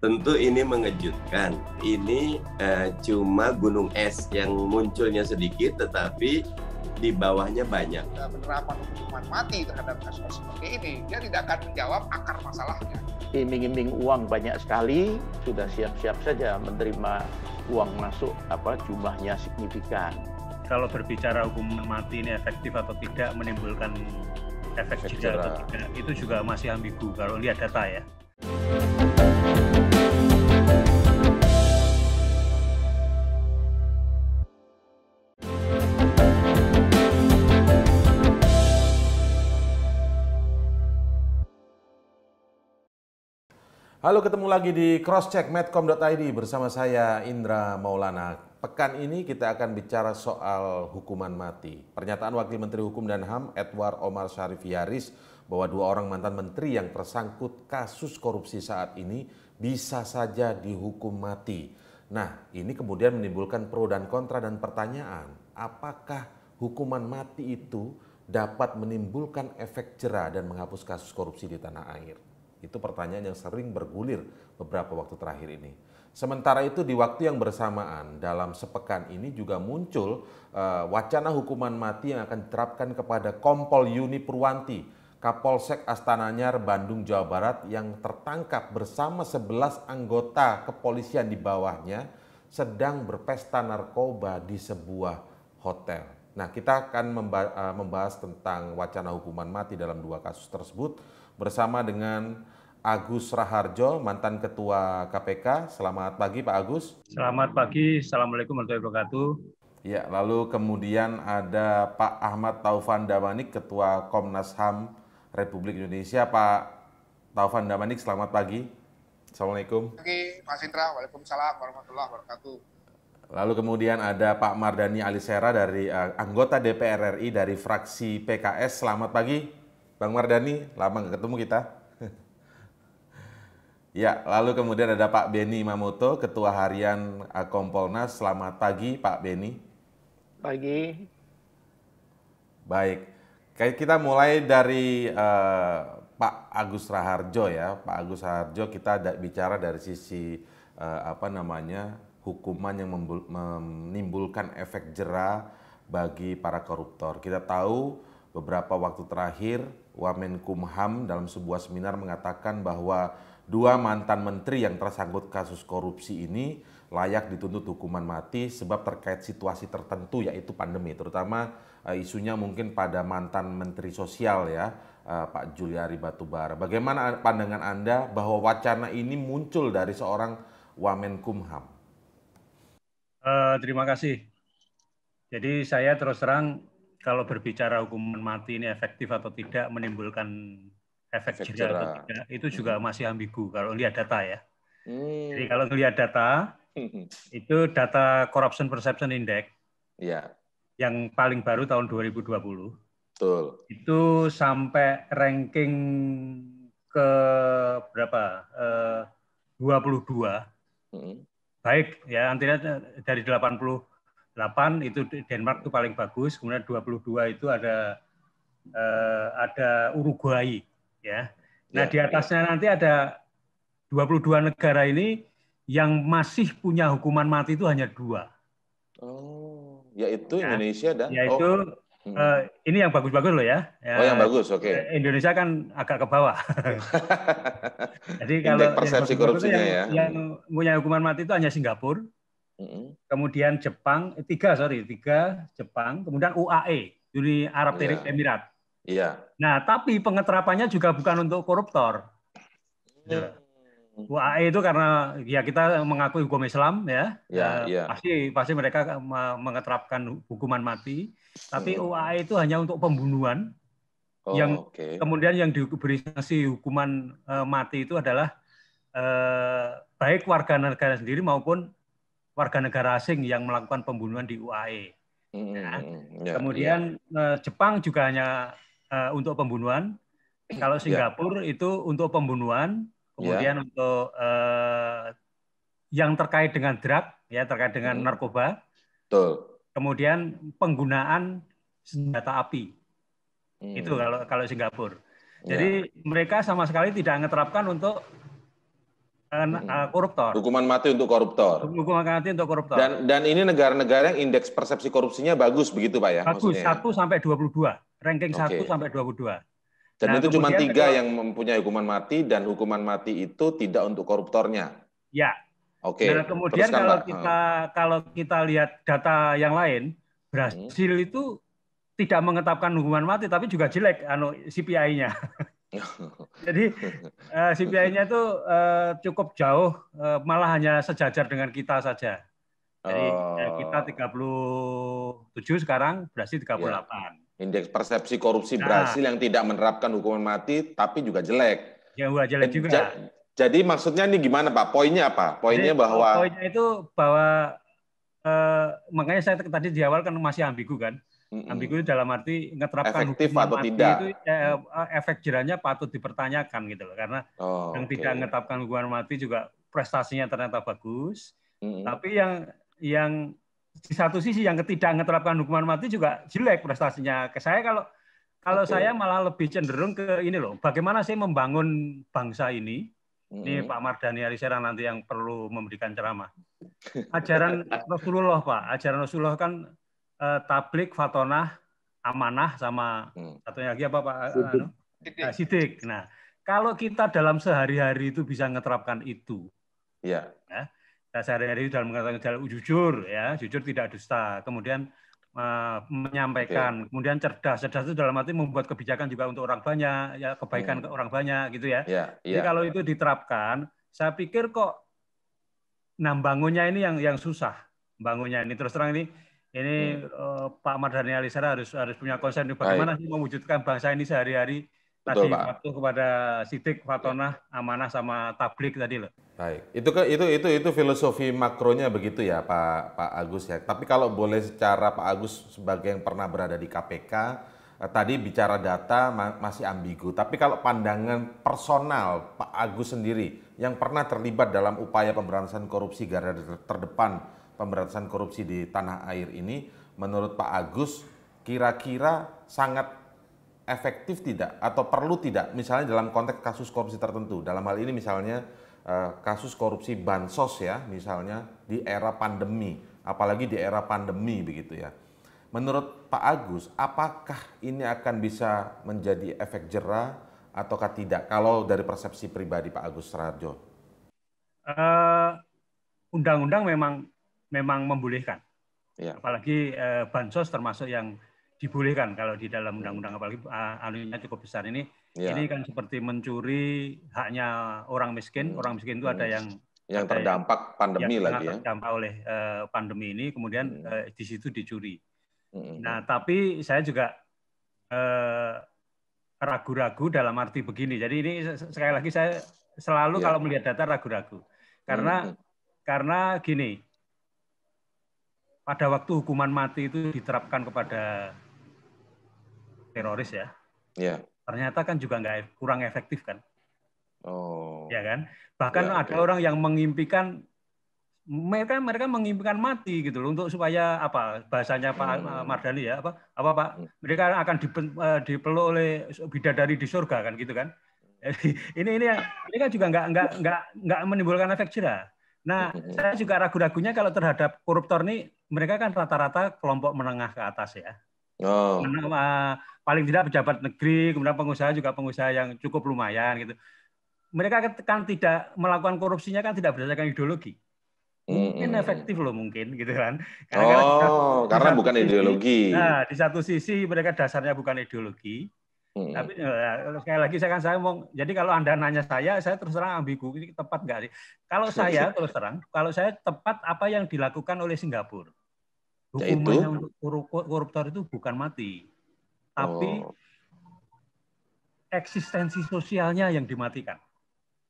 Tentu ini mengejutkan. Ini uh, cuma gunung es yang munculnya sedikit, tetapi di bawahnya banyak. Penerapan hukuman mati terhadap kasus seperti ini, dia tidak akan menjawab akar masalahnya. Iming-iming uang banyak sekali, sudah siap-siap saja menerima uang masuk apa jumlahnya signifikan. Kalau berbicara hukuman mati ini efektif atau tidak menimbulkan efek jerah atau tidak, itu juga masih ambigu kalau lihat data ya. Halo, ketemu lagi di crosscheck medcom.id bersama saya Indra Maulana. Pekan ini kita akan bicara soal hukuman mati. Pernyataan Wakil Menteri Hukum dan HAM Edward Omar Syarif Yaris bahwa dua orang mantan menteri yang tersangkut kasus korupsi saat ini bisa saja dihukum mati. Nah, ini kemudian menimbulkan pro dan kontra dan pertanyaan, apakah hukuman mati itu dapat menimbulkan efek jerah dan menghapus kasus korupsi di tanah air? Itu pertanyaan yang sering bergulir beberapa waktu terakhir ini. Sementara itu di waktu yang bersamaan dalam sepekan ini juga muncul uh, wacana hukuman mati yang akan diterapkan kepada Kompol Yuni Purwanti, Kapolsek Astananyar Bandung Jawa Barat yang tertangkap bersama 11 anggota kepolisian di bawahnya sedang berpesta narkoba di sebuah hotel. Nah, kita akan eh, membahas tentang wacana hukuman mati dalam dua kasus tersebut bersama dengan Agus Raharjo, mantan Ketua KPK. Selamat pagi Pak Agus. Selamat pagi, Assalamualaikum warahmatullahi wabarakatuh. Ya, lalu kemudian ada Pak Ahmad Taufan Damanik, Ketua Komnas HAM Republik Indonesia. Pak Taufan Damanik, selamat pagi. Assalamualaikum. Oke, Pak Sintra. Waalaikumsalam warahmatullahi wabarakatuh. Lalu kemudian ada Pak Mardani Alisera dari uh, anggota DPR RI dari fraksi PKS. Selamat pagi. Bang Mardani, lama nggak ketemu kita. ya, lalu kemudian ada Pak Beni Mamoto, Ketua Harian Kompolnas. Selamat pagi, Pak Beni. Pagi. Baik, kita mulai dari uh, Pak Agus Raharjo ya. Pak Agus Raharjo kita ada bicara dari sisi uh, apa namanya hukuman yang menimbulkan efek jerah bagi para koruptor. Kita tahu beberapa waktu terakhir Wamenkumham dalam sebuah seminar mengatakan bahwa dua mantan menteri yang tersangkut kasus korupsi ini layak dituntut hukuman mati sebab terkait situasi tertentu yaitu pandemi terutama eh, isunya mungkin pada mantan menteri sosial ya eh, Pak Juliari Batubara. Bagaimana pandangan Anda bahwa wacana ini muncul dari seorang Wamenkumham? Uh, terima kasih. Jadi saya terus terang kalau berbicara hukuman mati ini efektif atau tidak menimbulkan efek, efek jerah atau tidak itu juga hmm. masih ambigu kalau lihat data ya. Hmm. Jadi kalau lihat data itu data Corruption Perception Index ya. yang paling baru tahun 2020. Betul. Itu sampai ranking ke berapa? Eh, 22. Hmm. Baik ya, Antara dari 80 8 itu Denmark itu paling bagus, kemudian 22 itu ada uh, ada Uruguay ya. Nah, ya, di atasnya ya. nanti ada 22 negara ini yang masih punya hukuman mati itu hanya dua. Oh, yaitu ya. Indonesia dan yaitu oh. Uh, ini yang bagus-bagus loh ya. ya. Oh yang bagus, oke. Okay. Eh, Indonesia kan agak ke bawah. Jadi kalau Indeks persepsi korupsinya ya. Yang punya hukuman mati itu hanya Singapura, Kemudian Jepang, eh, tiga sorry, tiga Jepang, kemudian UAE, Uni Arab yeah. Iya. Emirat. Iya. Nah, tapi pengeterapannya juga bukan untuk koruptor. Hmm. Ya. UAE itu karena ya kita mengakui hukum Islam ya, ya, ya. pasti pasti mereka mengeterapkan hukuman mati, tapi hmm. UAE itu hanya untuk pembunuhan. Oh, yang okay. kemudian yang diberi sanksi hukuman eh, mati itu adalah uh, baik warga negara sendiri maupun warga negara asing yang melakukan pembunuhan di UAE. Hmm, nah, hmm, hmm. ya. Kemudian ya. Eh, Jepang juga hanya uh, untuk pembunuhan. Kalau ya. Singapura ya. itu untuk pembunuhan. Kemudian ya. untuk uh, yang terkait dengan drug, ya terkait dengan hmm. narkoba. Betul. Kemudian penggunaan senjata api. Hmm. Itu kalau kalau Singapura. Ya. Jadi mereka sama sekali tidak menerapkan untuk uh, koruptor. Hukuman mati untuk koruptor. Hukuman mati untuk koruptor. Dan dan ini negara-negara yang indeks persepsi korupsinya bagus begitu Pak ya? Bagus, maksudnya. 1 sampai 22. Ranking okay. 1 sampai 22. Dan nah, itu cuma tiga yang mempunyai hukuman mati dan hukuman mati itu tidak untuk koruptornya. Ya. Oke. Okay. Nah, kemudian Teruskan, kalau kita kita kalau kita lihat data yang lain, Brasil hmm. itu tidak mengetapkan hukuman mati tapi juga jelek anu CPI-nya. Jadi uh, eh, CPI-nya tuh uh, cukup jauh, uh, malah hanya sejajar dengan kita saja. Jadi oh. kita 37 sekarang, Brasil 38. Ya. Indeks persepsi korupsi nah. Brasil yang tidak menerapkan hukuman mati, tapi juga jelek. Ya, juga jelek juga. jadi maksudnya ini gimana Pak? Poinnya apa? Poinnya jadi, bahwa... Poinnya itu bahwa, uh, makanya saya tadi di awal kan masih ambigu kan. Mm-mm. Ambigu dalam arti ngeterapkan efektif atau mati tidak itu ya, eh, efek jerahnya patut dipertanyakan gitu loh karena oh, yang okay. tidak menetapkan hukuman mati juga prestasinya ternyata bagus. Mm-mm. Tapi yang yang di satu sisi yang ketidak menetapkan hukuman mati juga jelek prestasinya. Ke saya kalau kalau okay. saya malah lebih cenderung ke ini loh, bagaimana saya membangun bangsa ini? Ini Pak Mardhani Alisera nanti yang perlu memberikan ceramah. Ajaran Rasulullah Pak, ajaran Rasulullah kan eh, tablik, fatonah, amanah sama hmm. satunya lagi apa Pak? Eh, sidik. Anu? Sidik. Eh, sidik. Nah, kalau kita dalam sehari-hari itu bisa menerapkan itu. Iya. Ya. Nah, sehari-hari dalam mengatakan jalan jujur ya, jujur tidak dusta. Kemudian eh, menyampaikan, okay. kemudian cerdas. Cerdas itu dalam arti membuat kebijakan juga untuk orang banyak, ya kebaikan hmm. ke orang banyak gitu ya. Yeah, yeah. Jadi kalau itu diterapkan, saya pikir kok nah bangunnya ini yang yang susah. Bangunnya ini terus terang ini ini uh, Pak Mardhani Alisara harus harus punya konsen bagaimana sih mewujudkan bangsa ini sehari-hari tadi waktu kepada Sidik, Fatonah, ya. Amanah sama Tablik tadi loh. Baik, itu ke itu itu itu filosofi makronya begitu ya Pak Pak Agus ya. Tapi kalau boleh secara Pak Agus sebagai yang pernah berada di KPK eh, tadi bicara data masih ambigu. Tapi kalau pandangan personal Pak Agus sendiri yang pernah terlibat dalam upaya pemberantasan korupsi garda terdepan pemberantasan korupsi di tanah air ini menurut Pak Agus kira-kira sangat efektif tidak atau perlu tidak misalnya dalam konteks kasus korupsi tertentu dalam hal ini misalnya eh, kasus korupsi bansos ya misalnya di era pandemi apalagi di era pandemi begitu ya menurut Pak Agus apakah ini akan bisa menjadi efek jerah ataukah tidak kalau dari persepsi pribadi Pak Agus Rajo, uh, eh, undang-undang memang memang membolehkan. Ya. Apalagi eh, bansos termasuk yang dibolehkan kalau di dalam undang-undang apalagi eh, anunya cukup besar ini. Ya. Ini kan seperti mencuri haknya orang miskin. Hmm. Orang miskin itu ada yang yang ada terdampak yang, pandemi yang lagi ya. Terdampak oleh eh, pandemi ini kemudian hmm. eh, di situ dicuri. Hmm. Nah, tapi saya juga eh, ragu-ragu dalam arti begini. Jadi ini sekali lagi saya selalu ya. kalau melihat data ragu-ragu. Karena hmm. karena gini, pada waktu hukuman mati itu diterapkan kepada teroris ya. Yeah. Ternyata kan juga nggak kurang efektif kan. Oh. Ya kan. Bahkan yeah, ada yeah. orang yang mengimpikan mereka mereka mengimpikan mati gitu loh untuk supaya apa bahasanya Pak hmm. Eh, Mardali ya apa apa Pak hmm. mereka akan eh, dipeluk oleh bidadari di surga kan gitu kan hmm. ini ini ini kan juga nggak nggak nggak nggak menimbulkan efek jerah Nah, saya juga ragu-ragunya kalau terhadap koruptor ini mereka kan rata-rata kelompok menengah ke atas ya. Oh. uh, paling tidak pejabat negeri, kemudian pengusaha juga pengusaha yang cukup lumayan gitu. Mereka kan, kan tidak melakukan korupsinya kan tidak berdasarkan ideologi. Mungkin efektif loh mungkin gitu kan. Karena kan oh, kan, karena bukan sisi, ideologi. Nah, di satu sisi mereka dasarnya bukan ideologi, Hmm. Tapi ya, sekali lagi saya kan saya mau jadi kalau Anda nanya saya, saya terus terang ambigu ini tepat nggak sih? Kalau saya terus terang, kalau saya tepat apa yang dilakukan oleh Singapura. Ya Hukumannya untuk koruptor itu bukan mati. Tapi oh. eksistensi sosialnya yang dimatikan.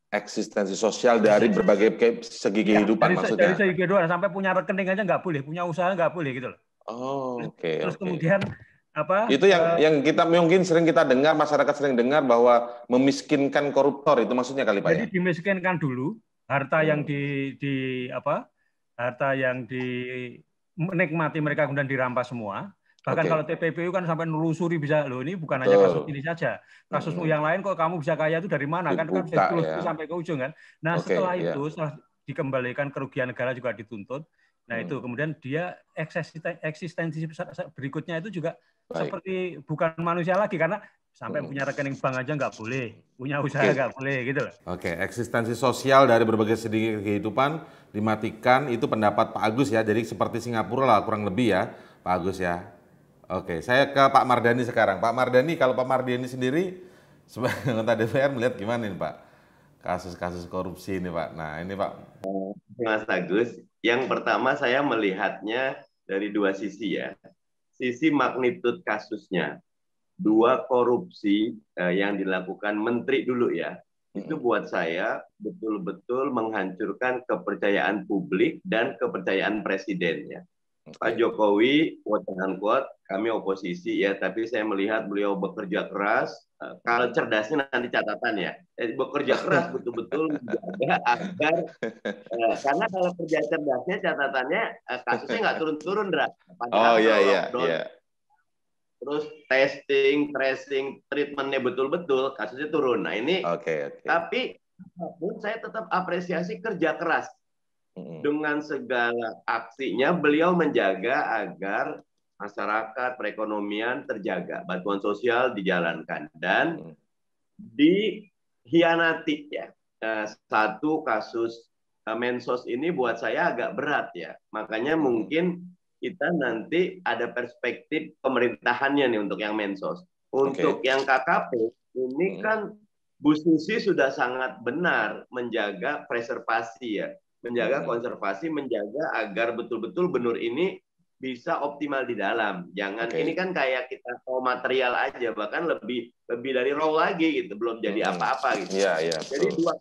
Eksistensi sosial dari berbagai segi ya, kehidupan ya, dari, maksudnya. Dari segi kehidupan sampai punya rekening aja nggak boleh, punya usaha nggak boleh gitu loh. Oh, oke. Okay, terus okay. kemudian apa itu yang uh, yang kita mungkin sering kita dengar masyarakat sering dengar bahwa memiskinkan koruptor itu maksudnya kali pak jadi ya? dimiskinkan dulu harta hmm. yang di di apa harta yang di menikmati mereka kemudian dirampas semua bahkan okay. kalau TPPU kan sampai nelusuri bisa loh ini bukan hanya kasus ini saja kasusmu hmm. yang lain kok kamu bisa kaya itu dari mana Dibuka, kan kan ya. sampai ke ujung kan nah okay, setelah yeah. itu setelah dikembalikan kerugian negara juga dituntut Nah hmm. itu kemudian dia eksistensi berikutnya itu juga Baik. seperti bukan manusia lagi karena sampai hmm. punya rekening bank aja nggak boleh, punya usaha okay. nggak boleh gitu loh. Oke, okay. eksistensi sosial dari berbagai segi kehidupan dimatikan itu pendapat Pak Agus ya. Jadi seperti Singapura lah kurang lebih ya, Pak Agus ya. Oke, okay. saya ke Pak Mardani sekarang. Pak Mardani, kalau Pak Mardani sendiri sebagai anggota DPR melihat gimana ini Pak? Kasus-kasus korupsi ini Pak. Nah ini Pak. Mas Agus, yang pertama saya melihatnya dari dua sisi ya. Sisi magnitud kasusnya. Dua korupsi eh, yang dilakukan menteri dulu ya. Itu hmm. buat saya betul-betul menghancurkan kepercayaan publik dan kepercayaan presiden ya. Pak Jokowi, quote unquote, kami oposisi ya, tapi saya melihat beliau bekerja keras, Eh, kalau cerdasnya nanti catatan ya. Eh, Bekerja keras betul-betul agar eh, karena kalau kerja cerdasnya catatannya eh, kasusnya nggak turun-turun, Dra. Padahal oh iya iya iya. Terus testing, tracing, treatmentnya betul-betul kasusnya turun. Nah ini. Oke okay, oke. Okay. Tapi saya tetap apresiasi kerja keras. Dengan segala aksinya beliau menjaga agar masyarakat, perekonomian terjaga, bantuan sosial dijalankan dan hmm. dihianati ya. Eh, satu kasus eh, mensos ini buat saya agak berat ya. Makanya mungkin kita nanti ada perspektif pemerintahannya nih untuk yang mensos. Untuk okay. yang KKP ini hmm. kan Bu Susi sudah sangat benar menjaga preservasi ya, menjaga hmm. konservasi, menjaga agar betul-betul benur ini bisa optimal di dalam. Jangan okay. ini kan kayak kita mau material aja bahkan lebih lebih dari raw lagi gitu, belum jadi hmm. apa-apa hmm. gitu. yeah, Yeah, jadi dua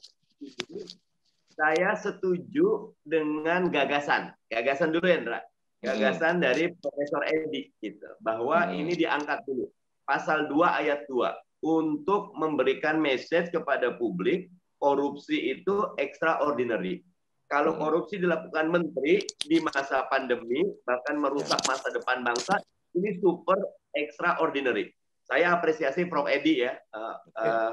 saya setuju dengan gagasan. Gagasan dulu Hendra. Hmm. Gagasan hmm. dari Profesor Edi gitu bahwa hmm. ini diangkat dulu. Pasal 2 ayat 2 untuk memberikan message kepada publik korupsi itu extraordinary kalau hmm. korupsi dilakukan menteri di masa pandemi bahkan merusak masa depan bangsa ini super extraordinary. Saya apresiasi Prof Edi ya, uh, uh,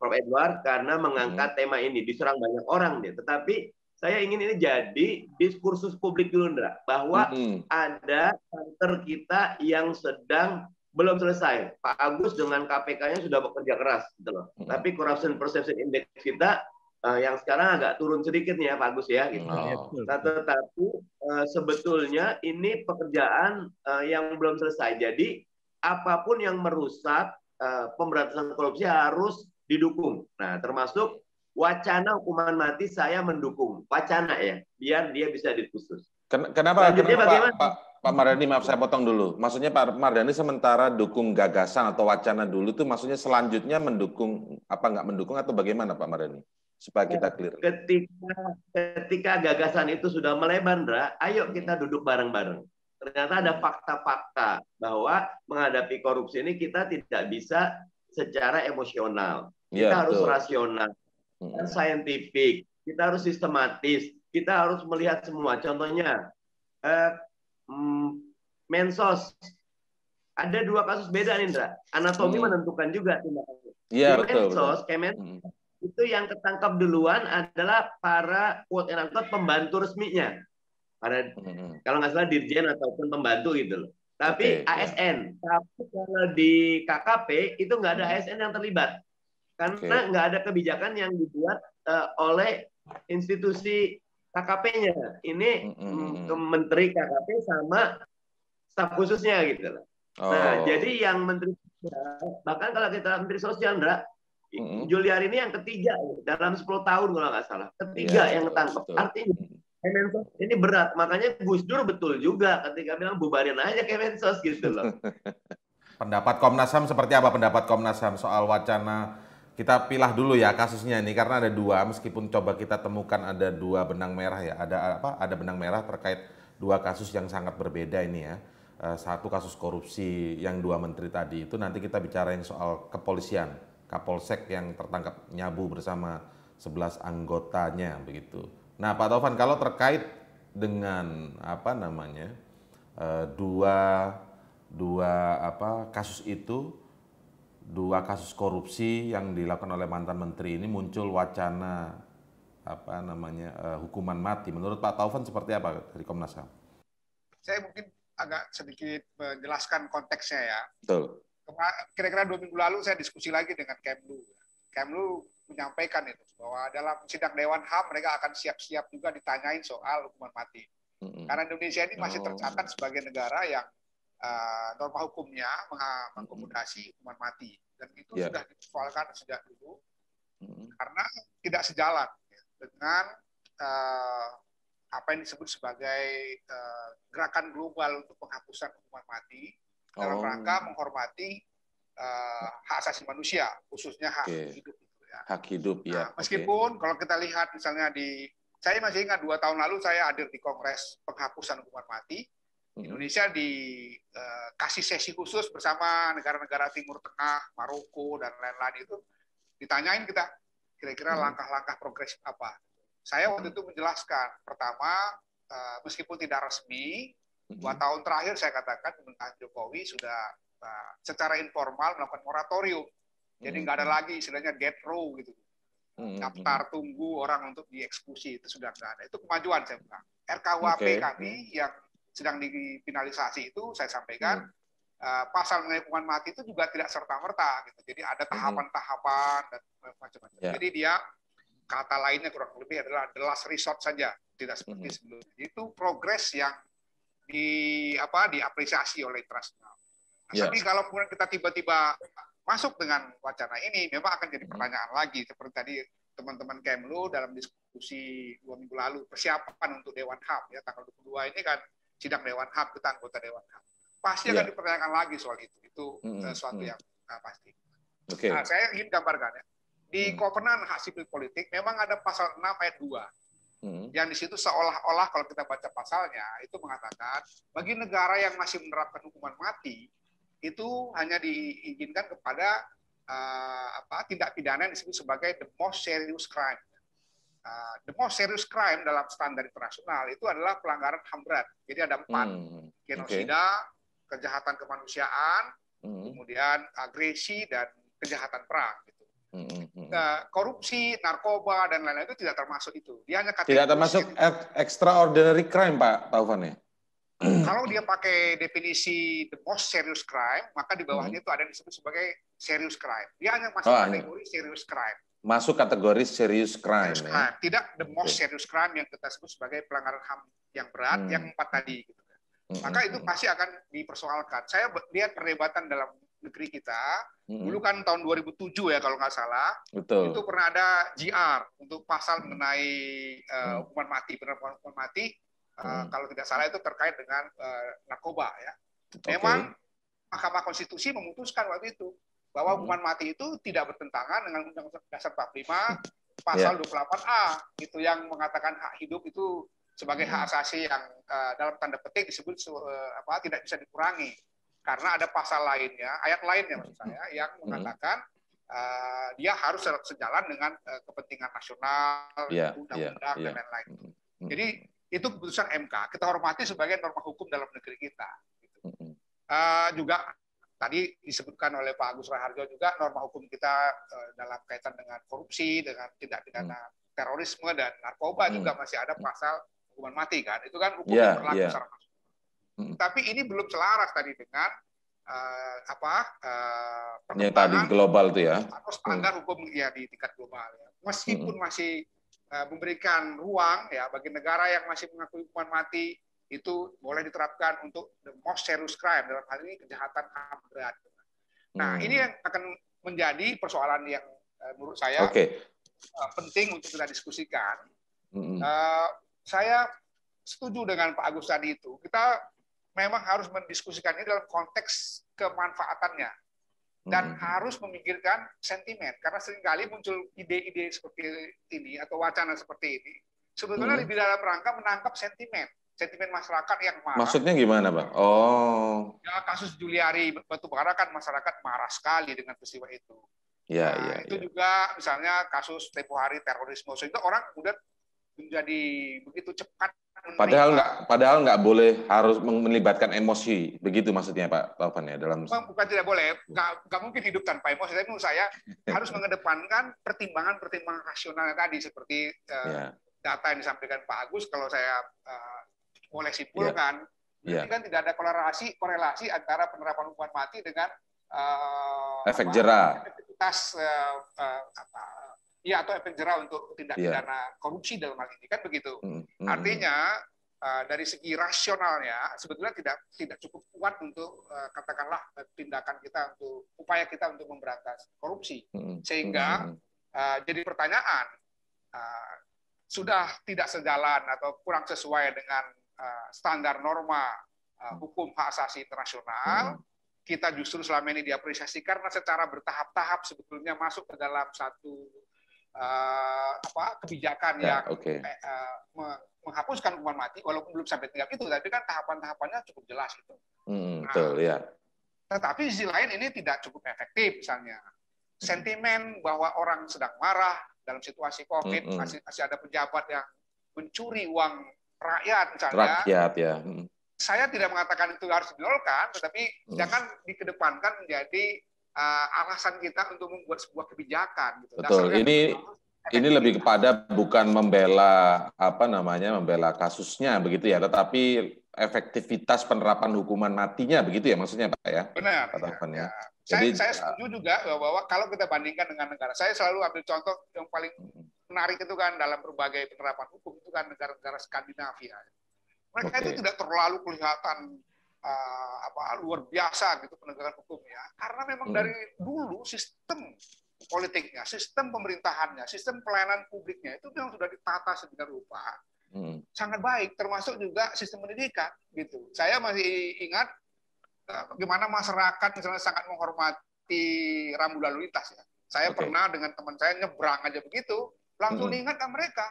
Prof Edward karena hmm. mengangkat tema ini diserang banyak orang dia. Tetapi saya ingin ini jadi diskursus publik dulu, Ndra, bahwa mm-hmm. ada kantor kita yang sedang belum selesai. Pak Agus dengan KPK-nya sudah bekerja keras, gitu loh. Mm-hmm. Tapi corruption perception index kita uh, yang sekarang agak turun sedikit ya Pak Agus ya gitu. Oh. tetapi uh, sebetulnya ini pekerjaan uh, yang belum selesai. Jadi apapun yang merusak uh, pemberantasan korupsi harus didukung. Nah, termasuk wacana hukuman mati saya mendukung. Wacana ya, biar dia bisa diputus. Ken kenapa? Lanjutnya kenapa bagaimana? Pak, Pak Mardani maaf saya potong dulu. Maksudnya Pak Mardani sementara dukung gagasan atau wacana dulu tuh maksudnya selanjutnya mendukung apa nggak mendukung atau bagaimana Pak Mardani? supaya kita nah, clear. Ketika ketika gagasan itu sudah melebar, Dra, ayo kita duduk bareng-bareng. Ternyata ada fakta-fakta bahwa menghadapi korupsi ini kita tidak bisa secara emosional. Kita ya, harus betul. rasional, hmm. dan saintifik, kita harus sistematis, kita harus melihat semua. Contohnya, eh, hmm, mensos ada dua kasus beda Indra. Anatomi hmm. menentukan juga tindakan. Iya, betul. Mensos, betul. Kemen, hmm itu yang ketangkap duluan adalah para quote and unquote pembantu resminya. Para hmm. kalau nggak salah dirjen ataupun pembantu gitu loh. Tapi okay, ya. ASN. Yeah. Tapi kalau di KKP itu nggak ada hmm. ASN yang terlibat karena okay. nggak ada kebijakan yang dibuat uh, oleh institusi KKP-nya. Ini hmm menteri KKP sama staf khususnya gitu loh. Nah, oh. Nah, jadi yang menteri bahkan kalau kita menteri sosial, enggak. Mm-hmm. Juliari ini yang ketiga dalam 10 tahun kalau nggak salah. Ketiga yeah, yang ketangkep. Artinya Kemensos ini berat. Makanya Gus Dur betul juga ketika bilang bubarin aja Kemensos gitu loh. pendapat Komnas HAM seperti apa pendapat Komnas HAM soal wacana kita pilah dulu ya kasusnya ini karena ada dua meskipun coba kita temukan ada dua benang merah ya ada eh, apa ada benang merah terkait dua kasus yang sangat berbeda ini ya eh, satu kasus korupsi yang dua menteri tadi itu nanti kita bicara yang soal kepolisian Kapolsek yang tertangkap nyabu bersama 11 anggotanya begitu. Nah, Pak Taufan kalau terkait dengan apa namanya eh, dua dua apa kasus itu dua kasus korupsi yang dilakukan oleh mantan menteri ini muncul wacana apa namanya eh, hukuman mati. Menurut Pak Taufan seperti apa dari Komnas HAM? Saya mungkin agak sedikit menjelaskan konteksnya ya. Betul kira-kira dua minggu lalu saya diskusi lagi dengan Kemlu. Kemlu menyampaikan itu bahwa dalam sidang Dewan HAM mereka akan siap-siap juga ditanyain soal hukuman mati. Karena Indonesia ini masih oh. tercatat sebagai negara yang uh, norma hukumnya mengakomodasi hukuman mati dan itu yeah. sudah disoalkan sejak dulu karena tidak sejalan dengan uh, apa yang disebut sebagai uh, gerakan global untuk penghapusan hukuman mati dalam oh. rangka menghormati uh, hak asasi manusia, khususnya hak okay. hidup. Gitu ya. Hak hidup ya. Nah, meskipun okay. kalau kita lihat misalnya di, saya masih ingat dua tahun lalu saya hadir di Kongres Penghapusan Hukuman Mati. Hmm. Indonesia dikasih eh, uh, sesi khusus bersama negara-negara Timur Tengah, Maroko dan lain-lain itu ditanyain kita kira-kira hmm. langkah-langkah progresif apa. Saya waktu itu menjelaskan pertama eh, meskipun tidak resmi Dua tahun terakhir saya katakan pemerintahan Jokowi sudah eh, secara informal melakukan moratorium. Jadi nggak ada lagi istilahnya dead row gitu. Daftar tunggu orang untuk dieksekusi itu sudah nggak ada. Itu kemajuan saya bilang. RKUHP okay. kami ya. yang sedang difinalisasi itu saya sampaikan mm. eh, pasal mengenai hukuman mati itu juga tidak serta merta gitu. Jadi ada tahapan-tahapan dan macam-macam. Yeah. Jadi dia kata lainnya kurang lebih adalah the last resort saja, tidak seperti hmm. sebelumnya. Itu progres yang di apa diapresiasi oleh internasional. Nah, yeah. Tapi kalau kemudian kita tiba-tiba masuk dengan wacana ini, memang akan jadi pertanyaan lagi seperti tadi teman-teman Kemlu dalam diskusi dua minggu lalu persiapan untuk Dewan Ham ya tanggal 22 ini kan sidang Dewan Ham kita anggota Dewan Ham pasti yeah. akan ya. dipertanyakan lagi soal itu itu eh, mm -hmm. suatu yang pasti. Okay. Nah, saya ingin gambarkan ya di mm hak sipil politik memang ada pasal 6 ayat 2 Hmm. Yang di situ seolah-olah kalau kita baca pasalnya itu mengatakan bagi negara yang masih menerapkan hukuman mati itu hanya diizinkan kepada uh, apa tindak pidana yang disebut sebagai the most serious crime. Uh, the most serious crime dalam standar internasional itu adalah pelanggaran ham berat. Jadi ada empat hmm. genosida, okay. kejahatan kemanusiaan, hmm. kemudian agresi dan kejahatan perang. Nah, korupsi, narkoba dan lain-lain itu tidak termasuk itu. Dia hanya tidak termasuk extraordinary crime, Pak Taufan ya. Kalau dia pakai definisi the most serious crime, maka di bawahnya itu ada yang disebut sebagai serious crime. Dia hanya masuk oh, iya. kategori hanya. serious crime. Masuk kategori serious crime. Serious ya? crime. Ya? Tidak the most serious crime yang kita sebut sebagai pelanggaran HAM yang berat, hmm. yang empat tadi. Gitu. Kan. Maka itu pasti akan dipersoalkan. Saya lihat perdebatan dalam negeri kita. Hmm. Dulu kan tahun 2007 ya kalau nggak salah. Betul. Itu pernah ada GR untuk pasal mengenai uh, hukuman mati, penerapan hukuman mati. Uh, hmm. Kalau tidak salah itu terkait dengan uh, narkoba ya. Memang Mahkamah Konstitusi memutuskan waktu itu bahwa hukuman mati itu tidak bertentangan dengan Undang-Undang Dasar 45 pasal yeah. 28A itu yang mengatakan hak hidup itu sebagai hak asasi yang uh, dalam tanda petik disebut uh, apa tidak bisa dikurangi karena ada pasal lainnya, ayat lainnya maksud mm-hmm. saya yang mm-hmm. mengatakan uh, dia harus sejalan dengan uh, kepentingan nasional, iya, undang-undang yeah, yeah. dan iya. lain-lain. Mm-hmm. Jadi itu keputusan MK. Kita hormati sebagai norma hukum dalam negeri kita. Gitu. Uh, juga tadi disebutkan oleh Pak Agus Raharjo juga norma hukum kita uh, dalam kaitan dengan korupsi, dengan tindak pidana mm. terorisme dan narkoba juga mm. masih ada mm. pasal hukuman mati kan. Itu kan hukum yeah, yang berlaku yeah. secara Hmm. Tapi ini belum selaras tadi dengan uh, apa uh, ya, tadi global itu ya atau standar hmm. hukum ya di tingkat global ya. meskipun hmm. masih uh, memberikan ruang ya bagi negara yang masih mengakui hukuman mati itu boleh diterapkan untuk the most serious crime dalam hal ini kejahatan ham berat. Nah hmm. ini yang akan menjadi persoalan yang uh, menurut saya okay. uh, penting untuk kita diskusikan. Hmm. Uh, saya setuju dengan Pak Agus tadi itu kita memang harus mendiskusikan ini dalam konteks kemanfaatannya dan hmm. harus memikirkan sentimen karena seringkali muncul ide-ide seperti ini atau wacana seperti ini sebetulnya hmm. lebih dalam rangka menangkap sentimen sentimen masyarakat yang marah. Maksudnya gimana, Bang? Oh. Ya, kasus Juliari Batubara kan masyarakat marah sekali dengan peristiwa itu. Ya, nah, ya, itu ya. juga misalnya kasus tempo hari terorisme. sehingga orang kemudian menjadi begitu cepat. Padahal nggak, padahal nggak boleh harus melibatkan emosi, begitu maksudnya Pak Taufan ya dalam. Bukan tidak boleh, nggak mungkin hidup tanpa emosi. Tapi menurut saya harus mengedepankan pertimbangan-pertimbangan rasional tadi seperti uh, eh, yeah. data yang disampaikan Pak Agus. Kalau saya uh, boleh simpulkan, yeah. Ya. yeah. kan tidak ada korelasi korelasi antara penerapan hukuman mati dengan uh, efek jerah. uh, uh, ya atau efek jerah untuk tindak yeah. pidana korupsi dalam hal ini kan begitu. Mm -hmm. Artinya uh, dari segi rasionalnya sebetulnya tidak tidak cukup kuat untuk uh, katakanlah tindakan kita untuk upaya kita untuk memberantas korupsi. Mm -hmm. Sehingga uh, jadi pertanyaan uh, sudah tidak sejalan atau kurang sesuai dengan uh, standar norma uh, hukum hak asasi internasional. Mm -hmm kita justru selama ini diapresiasi karena secara bertahap-tahap sebetulnya masuk ke dalam satu uh, apa kebijakan yeah, yang okay. uh, eh, eh, menghapuskan hukuman mati walaupun belum sampai tingkat itu tapi kan tahapan-tahapannya cukup jelas gitu. Mm, nah, betul ya. Yeah. Tetapi sisi lain ini tidak cukup efektif misalnya. Hmm. Sentimen bahwa orang sedang marah dalam situasi Covid mm, mm. masih masih ada pejabat yang mencuri uang rakyat misalnya. Rakyat ya. Mm. Saya tidak mengatakan itu harus dinolkan tetapi mm. jangan dikedepankan menjadi uh, alasan kita untuk membuat sebuah kebijakan. Gitu. Betul. Dasarnya ini ini lebih kepada bukan membela apa namanya membela kasusnya begitu ya, tetapi efektivitas penerapan hukuman matinya begitu ya maksudnya Pak ya. Benar. Tatapannya. Ya. Iya. Jadi, saya, saya eh, setuju juga bahwa kalau kita bandingkan dengan negara, saya selalu ambil contoh yang paling menarik itu kan dalam berbagai penerapan hukum itu kan negara-negara Skandinavia. Mereka okay. itu tidak terlalu kelihatan uh, apa luar biasa gitu penegakan hukum ya. Karena memang hmm. dari dulu sistem politiknya, sistem pemerintahannya, sistem pelayanan publiknya itu memang sudah ditata sedemikian rupa. Hmm. Sangat baik, termasuk juga sistem pendidikan gitu. Saya masih ingat eh, bagaimana masyarakat misalnya sangat menghormati rambu lalu lintas ya. Saya okay. pernah dengan teman saya nyebrang aja begitu, langsung hmm. ingat mereka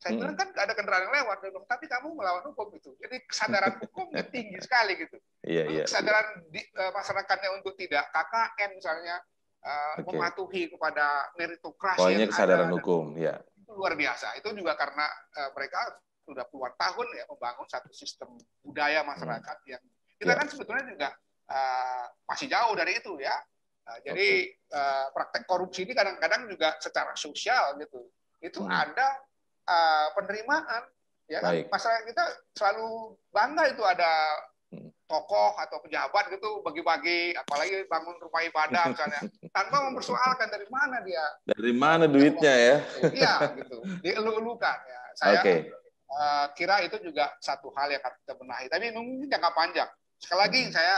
saya bilang hmm. kan ada kendaraan yang lewat, bilang, tapi kamu melawan hukum itu. Jadi kesadaran hukumnya tinggi sekali gitu. Yeah, yeah, kesadaran yeah. Di, uh, masyarakatnya untuk tidak KKN misalnya uh, e, okay. mematuhi kepada meritokrasi. Pokoknya kesadaran ada, hukum, ya. Itu luar biasa. Itu juga karena uh, mereka sudah puluhan tahun ya membangun satu sistem budaya hmm. masyarakat hmm. yang kita yeah. kan sebetulnya juga uh, masih jauh dari itu ya. Uh, jadi okay. uh, praktek korupsi ini kadang-kadang juga secara sosial gitu. Itu hmm. ada Eh, penerimaan. Ya kan? Masyarakat kita selalu bangga itu ada hmm. tokoh atau pejabat gitu bagi-bagi apalagi bangun rumah ibadah misalnya tanpa mempersoalkan dari mana dia dari mana duitnya ya iya gitu dielulukan elukan ya saya okay. uh, eh, kira itu juga satu hal yang harus kita benahi tapi mungkin jangka panjang sekali lagi hmm. saya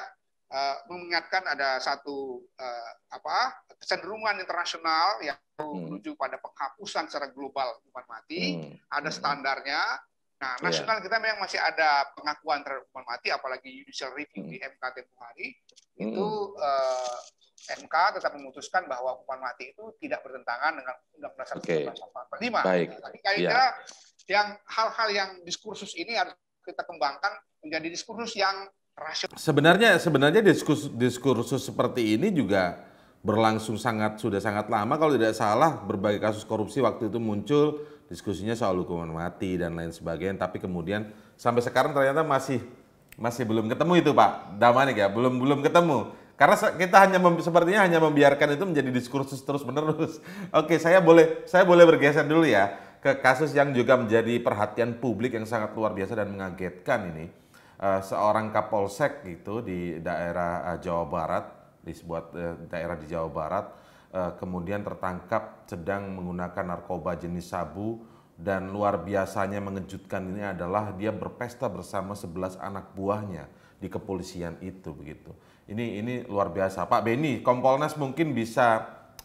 uh, mengingatkan ada satu uh, apa kecenderungan internasional yang hmm. pada penghapusan secara global hukuman mati, hmm. ada hmm. standarnya. Nah, iya. nasional kita memang masih ada pengakuan terhadap hukuman mati, apalagi judicial review hmm. di MK tempo hari hmm. itu uh, eh, MK tetap memutuskan bahwa hukuman mati itu tidak bertentangan dengan Undang-Undang Dasar okay. 1945. Baik. Nah, tapi kira yeah. Gitu, yang hal-hal yang diskursus ini harus kita kembangkan menjadi diskursus yang rasional. Sebenarnya sebenarnya diskus, diskursus seperti ini juga berlangsung sangat sudah sangat lama kalau tidak salah berbagai kasus korupsi waktu itu muncul diskusinya soal hukuman mati dan lain sebagainya tapi kemudian sampai sekarang ternyata masih masih belum ketemu itu Pak Damanik ya belum belum ketemu karena kita hanya mem, sepertinya hanya membiarkan itu menjadi diskursus terus menerus oke saya boleh saya boleh bergeser dulu ya ke kasus yang juga menjadi perhatian publik yang sangat luar biasa dan mengagetkan ini Eh, seorang kapolsek gitu di daerah uh, Jawa Barat di sebuah uh, daerah di Jawa Barat uh, kemudian tertangkap sedang menggunakan narkoba jenis sabu dan luar biasanya mengejutkan ini adalah dia berpesta bersama 11 anak buahnya di kepolisian itu begitu. Ini ini luar biasa. Pak Beni, Kompolnas mungkin bisa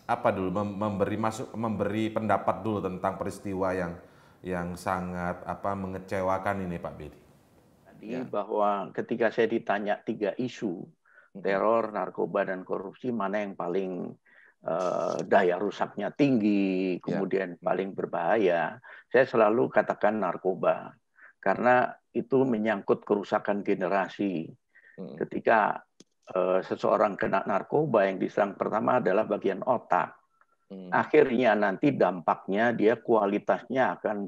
apa dulu memberi masuk memberi pendapat dulu tentang peristiwa yang yang sangat apa mengecewakan ini Pak Beni tadi ya. bahwa ketika saya ditanya tiga isu teror, narkoba dan korupsi mana yang paling uh, daya rusaknya tinggi, ya. kemudian ya. paling berbahaya, saya selalu katakan narkoba karena itu menyangkut kerusakan generasi. Ketika uh, seseorang kena narkoba yang diserang pertama adalah bagian otak. Akhirnya nanti dampaknya dia kualitasnya akan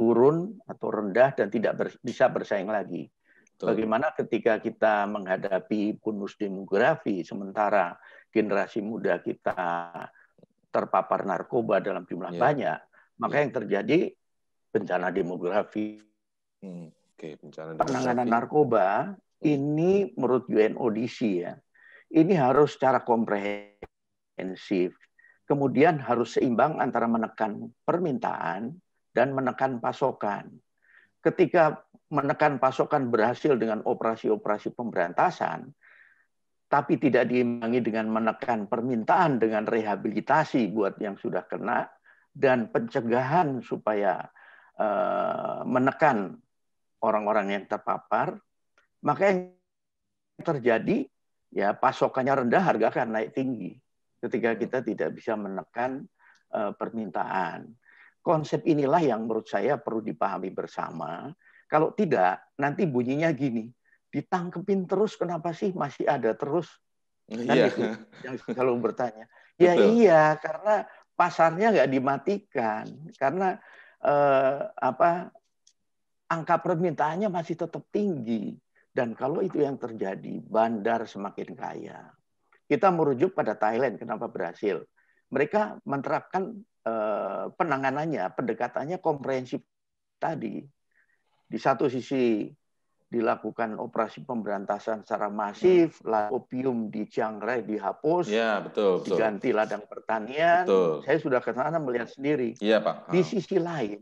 turun atau rendah dan tidak ber, bisa bersaing lagi. Betul. Bagaimana ketika kita menghadapi bonus demografi sementara generasi muda kita terpapar narkoba dalam jumlah yeah. banyak, maka yeah. yang terjadi bencana demografi. Hmm. Okay, bencana demografi. Penanganan narkoba hmm. ini menurut UNODC ya, ini harus secara komprehensif. Kemudian harus seimbang antara menekan permintaan dan menekan pasokan. Ketika menekan pasokan berhasil dengan operasi-operasi pemberantasan, tapi tidak diimbangi dengan menekan permintaan dengan rehabilitasi buat yang sudah kena dan pencegahan supaya eh, menekan orang-orang yang terpapar, maka yang terjadi ya pasokannya rendah, harga akan naik tinggi ketika kita tidak bisa menekan eh, permintaan. Konsep inilah yang menurut saya perlu dipahami bersama. Kalau tidak, nanti bunyinya gini, ditangkepin terus kenapa sih masih ada terus? Kan iya. itu yang selalu bertanya. Ya Betul. iya, karena pasarnya nggak dimatikan, karena eh, apa angka permintaannya masih tetap tinggi. Dan kalau itu yang terjadi, bandar semakin kaya. Kita merujuk pada Thailand, kenapa berhasil? Mereka menerapkan Eh, penanganannya, pendekatannya komprehensif tadi. Di satu sisi dilakukan operasi pemberantasan secara masif, hmm. opium di Cangrai dihapus, ya, betul, betul. diganti ladang pertanian. Betul. Saya sudah ke sana melihat sendiri. Ya, Pak. Di sisi lain,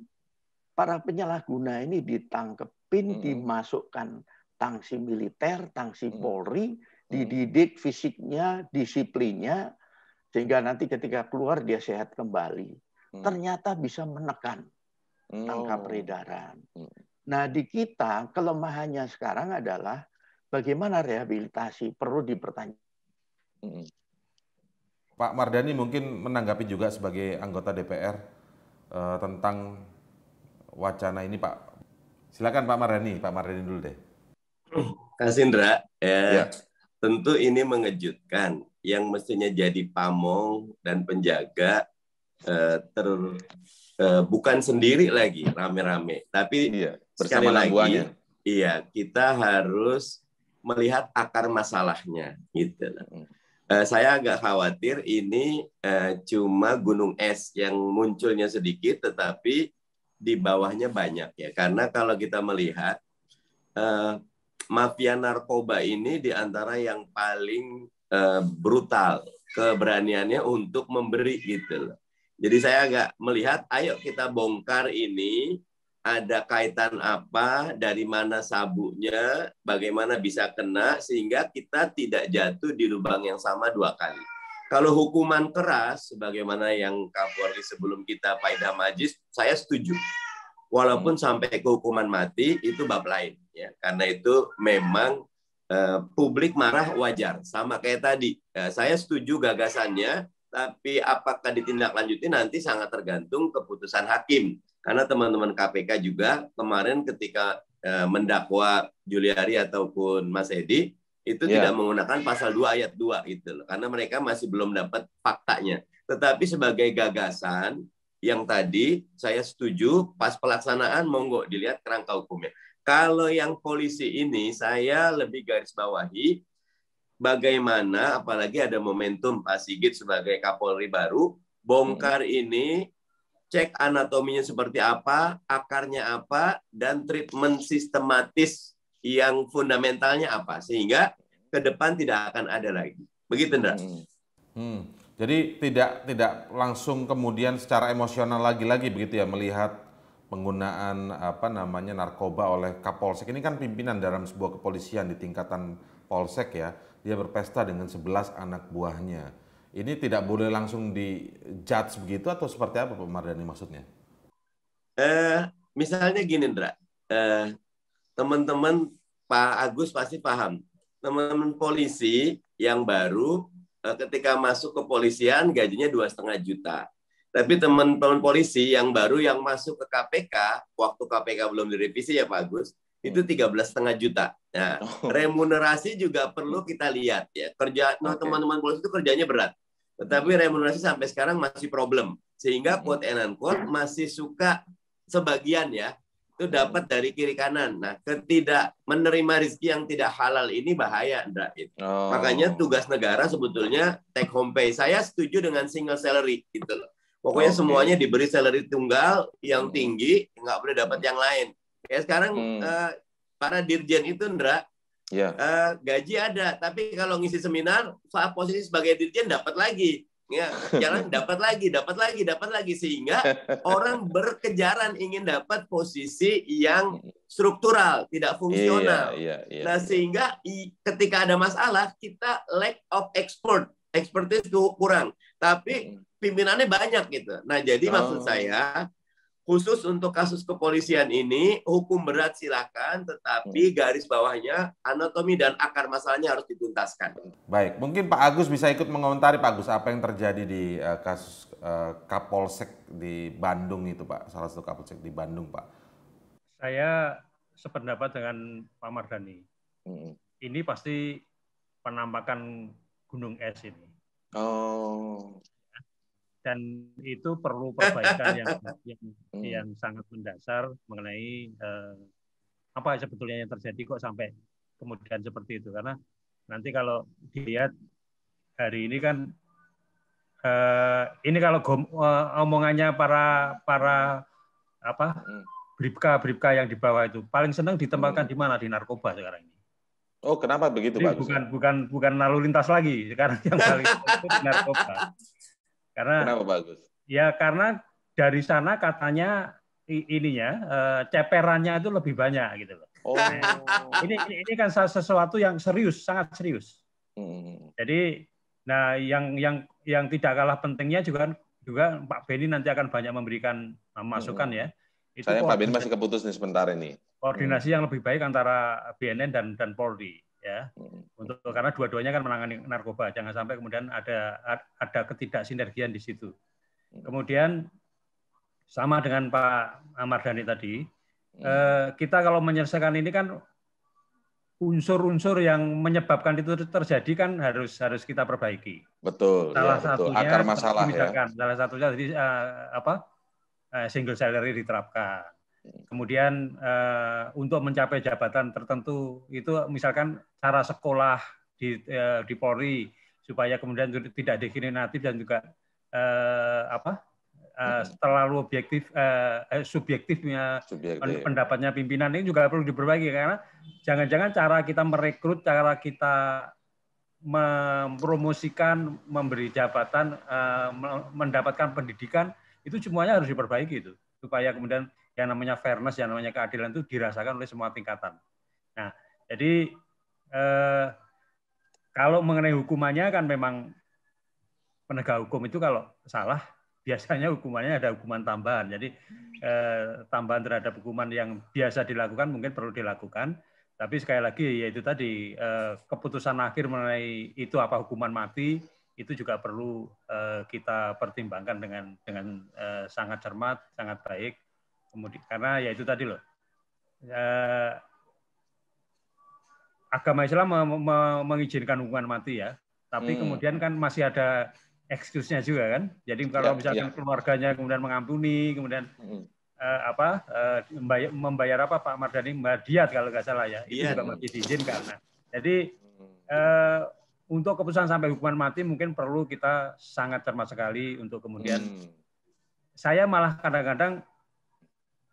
para penyalahguna ini ditangkepin, hmm. dimasukkan tangsi militer, tangsi hmm. Polri, hmm. dididik fisiknya, disiplinnya, sehingga nanti ketika keluar dia sehat kembali. Hmm. Ternyata bisa menekan hmm. angka oh. peredaran. Hmm. Nah, di kita kelemahannya sekarang adalah bagaimana rehabilitasi perlu dipertanyakan. Hmm. Pak Mardani mungkin menanggapi juga sebagai anggota DPR eh, tentang wacana ini, Pak. Silakan Pak Mardani, Pak Mardani dulu deh. Kasindra Sindra, ya, ya. tentu ini mengejutkan yang mestinya jadi pamong dan penjaga eh, ter eh, bukan sendiri lagi rame-rame, tapi iya, sekali lagi buahnya. iya kita harus melihat akar masalahnya gitu. Hmm. Eh, saya agak khawatir ini eh, cuma gunung es yang munculnya sedikit, tetapi di bawahnya banyak ya. Karena kalau kita melihat mafia narkoba ini di antara yang paling Eh, brutal keberaniannya untuk memberi gitu loh. Jadi saya agak melihat, ayo kita bongkar ini ada kaitan apa, dari mana sabuknya, bagaimana bisa kena, sehingga kita tidak jatuh di lubang yang sama dua kali. Kalau hukuman keras, sebagaimana yang Kapolri sebelum kita Pak Majis, saya setuju. Walaupun sampai ke hukuman mati, itu bab lain. ya Karena itu memang Eh, publik marah wajar. Sama kayak tadi, eh, saya setuju gagasannya, tapi apakah ditindaklanjuti nanti sangat tergantung keputusan hakim. Karena teman-teman KPK juga kemarin ketika eh, mendakwa Juliari ataupun Mas Edi, itu yeah. tidak menggunakan pasal 2 ayat 2 gitu loh karena mereka masih belum dapat faktanya tetapi sebagai gagasan yang tadi saya setuju pas pelaksanaan monggo dilihat kerangka hukumnya kalau yang polisi ini saya lebih garis bawahi bagaimana apalagi ada momentum Pak Sigit sebagai Kapolri baru bongkar hmm. ini cek anatominya seperti apa, akarnya apa dan treatment sistematis yang fundamentalnya apa sehingga ke depan tidak akan ada lagi. Begitu Ndra. Hmm. hmm. Jadi tidak tidak langsung kemudian secara emosional lagi-lagi begitu ya melihat penggunaan apa namanya narkoba oleh Kapolsek ini kan pimpinan dalam sebuah kepolisian di tingkatan Polsek ya. Dia berpesta dengan 11 anak buahnya. Ini tidak boleh langsung di judge begitu atau seperti apa Pak Mardani maksudnya? Eh, misalnya gini, Indra. Eh, teman-teman Pak Agus pasti paham. Teman-teman polisi yang baru eh, ketika masuk kepolisian gajinya dua setengah juta tapi teman-teman polisi yang baru yang masuk ke KPK, waktu KPK belum direvisi ya Pak Agus, itu hmm. belas setengah juta. Nah, oh. remunerasi juga perlu hmm. kita lihat ya. Kerja nah, teman-teman polisi itu kerjanya berat. Tetapi hmm. remunerasi sampai sekarang masih problem. Sehingga quote and unquote masih suka sebagian ya itu dapat dari kiri kanan. Nah, ketidak menerima rizki yang tidak halal ini bahaya, Ndra. Gitu. Oh. Makanya tugas negara sebetulnya take home pay. Saya setuju dengan single salary gitu loh. Pokoknya okay. semuanya diberi salary tunggal yang hmm. tinggi, nggak boleh dapat hmm. yang lain. Ya sekarang hmm. uh, para dirjen itu, Ndra, yeah. Ya. uh, gaji ada, tapi kalau ngisi seminar, saat posisi sebagai dirjen dapat lagi. Ya, jalan dapat lagi, dapat lagi, dapat lagi sehingga orang berkejaran ingin dapat posisi yang hmm. struktural, tidak iya, fungsional. Yeah, yeah, yeah, nah, sehingga ketika ada masalah kita lack of expert, expertise kurang tapi pimpinannya banyak gitu. Nah, jadi oh. maksud saya khusus untuk kasus kepolisian ini hukum berat silakan, tetapi mm. garis bawahnya anatomi dan akar masalahnya harus dituntaskan. Baik, mungkin Pak Agus bisa ikut mengomentari Pak Agus apa yang terjadi di uh, kasus uh, Kapolsek di Bandung itu Pak, salah satu Kapolsek di Bandung Pak. Saya sependapat dengan Pak Mardani. Ini pasti penampakan gunung es ini. Oh. Dan itu perlu perbaikan yang yang, hmm. yang sangat mendasar mengenai eh, apa sebetulnya yang terjadi kok sampai kemudian seperti itu karena nanti kalau dilihat hari ini kan eh, ini kalau gom, eh, omongannya para para apa hmm. bribka bribka yang di bawah itu paling senang ditempatkan hmm. di mana di narkoba sekarang ini Oh, kenapa begitu, Jadi Pak? Bukan bukan bukan lalu lintas lagi sekarang yang paling itu narkoba. Karena Kenapa, bagus? Ya, karena dari sana katanya ininya eh, ceperannya itu lebih banyak gitu loh. Oh. Nah, ini, ini ini kan sesuatu yang serius, sangat serius. Hmm. Jadi nah yang yang yang tidak kalah pentingnya juga juga Pak Beni nanti akan banyak memberikan eh, masukan hmm. ya itu Saya Pak Ben masih keputus nih sebentar ini. Koordinasi hmm. yang lebih baik antara BNN dan dan Polri ya. Hmm. Untuk karena dua-duanya kan menangani narkoba, jangan sampai kemudian ada ada ketidaksinergian di situ. Hmm. Kemudian sama dengan Pak Amar Dhani tadi, hmm. eh, kita kalau menyelesaikan ini kan unsur-unsur yang menyebabkan itu terjadi kan harus harus kita perbaiki. Betul. Salah ya, satunya betul. akar masalah ya. Salah satunya jadi eh, apa? Eh, single salary diterapkan. Kemudian eh, untuk mencapai jabatan tertentu itu misalkan cara sekolah di eh, di Polri supaya kemudian tidak diskriminatif dan juga apa terlalu objektif subjektifnya Subjektif. pendapatnya pimpinan ini juga perlu diperbaiki karena jangan-jangan cara kita merekrut cara kita mempromosikan memberi jabatan mendapatkan pendidikan itu semuanya harus diperbaiki itu supaya kemudian yang namanya fairness, yang namanya keadilan itu dirasakan oleh semua tingkatan. Nah, jadi eh, kalau mengenai hukumannya kan memang penegak hukum itu kalau salah biasanya hukumannya ada hukuman tambahan. Jadi eh, tambahan terhadap hukuman yang biasa dilakukan mungkin perlu dilakukan. Tapi sekali lagi yaitu tadi eh, keputusan akhir mengenai itu apa hukuman mati itu juga perlu eh, kita pertimbangkan dengan dengan eh, sangat cermat, sangat baik. Kemudian karena ya itu tadi loh. Uh, agama Islam me mengizinkan hukuman mati ya, tapi hmm. kemudian kan masih ada eksklusinya juga kan. Jadi kalau ya, misalkan ya. keluarganya kemudian mengampuni, kemudian hmm. uh, apa uh, membayar, membayar apa Pak Mardani membayar diat kalau nggak salah ya, itu iya. juga masih diizinkan. Nah, jadi hmm untuk keputusan sampai hukuman mati mungkin perlu kita sangat cermat sekali untuk kemudian hmm. saya malah kadang-kadang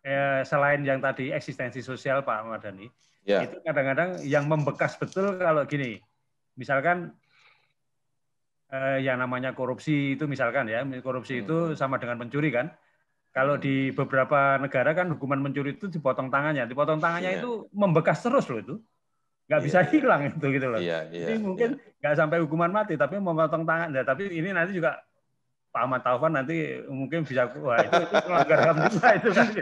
eh, selain yang tadi eksistensi sosial Pak Madani yeah. itu kadang-kadang yang membekas betul kalau gini misalkan eh, yang namanya korupsi itu misalkan ya korupsi hmm. itu sama dengan pencuri kan kalau hmm. di beberapa negara kan hukuman mencuri itu dipotong tangannya dipotong tangannya yeah. itu membekas terus loh itu nggak yeah. bisa iya. hilang itu gitu loh. Yeah, yeah, Jadi iya, mungkin yeah. sampai hukuman mati, tapi mau memotong tangan. Nah, tapi ini nanti juga Pak Ahmad Taufan nanti mungkin bisa wah itu, itu melanggar ham juga itu kan.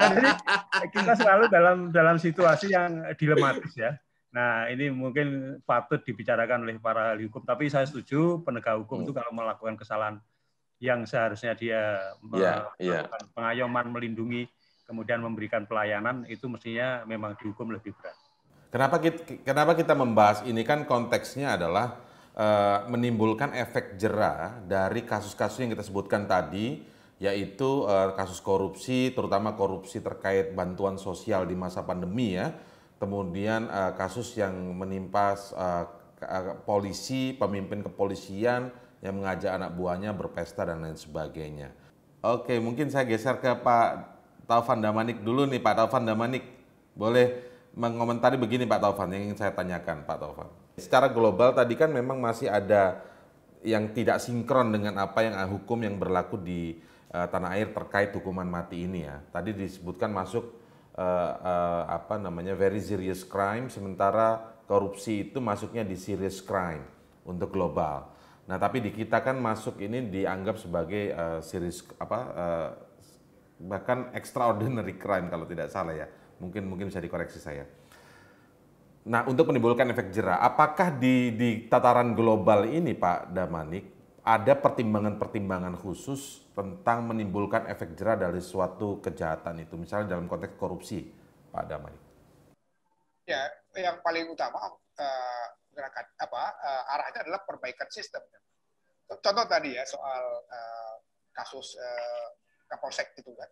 nah, jadi kita selalu dalam dalam situasi yang dilematis ya. Nah ini mungkin patut dibicarakan oleh para ahli hukum. Tapi saya setuju penegak hukum hmm. itu kalau melakukan kesalahan yang seharusnya dia yeah, iya. melakukan yeah. pengayoman melindungi kemudian memberikan pelayanan itu mestinya memang dihukum lebih berat. Kenapa kita, kenapa kita membahas ini kan konteksnya adalah uh, menimbulkan efek jerah dari kasus-kasus yang kita sebutkan tadi, yaitu uh, kasus korupsi, terutama korupsi terkait bantuan sosial di masa pandemi ya, kemudian uh, kasus yang menimpa polisi, pemimpin kepolisian yang mengajak anak buahnya berpesta dan lain sebagainya. Oke, mungkin saya geser ke Pak Taufan Damanik dulu nih, Pak Taufan Damanik. Boleh mengomentari begini Pak Taufan yang ingin saya tanyakan Pak Taufan. Secara global tadi kan memang masih ada yang tidak sinkron dengan apa yang eh, hukum yang berlaku di uh, tanah air terkait hukuman mati ini ya. Tadi disebutkan masuk uh, uh, apa namanya very serious crime sementara korupsi itu masuknya di serious crime untuk global. Nah, tapi di kita kan masuk ini dianggap sebagai uh, serious apa uh, bahkan extraordinary crime kalau tidak salah ya Mungkin mungkin bisa dikoreksi saya. Nah, untuk menimbulkan efek jerah, apakah di, di tataran global ini, Pak Damanik, ada pertimbangan-pertimbangan khusus tentang menimbulkan efek jerah dari suatu kejahatan itu, misalnya dalam konteks korupsi, Pak Damanik? Ya, yang paling utama uh, gerakan apa uh, arahnya adalah perbaikan sistem. Contoh tadi ya soal uh, kasus uh, Kapolsek itu kan,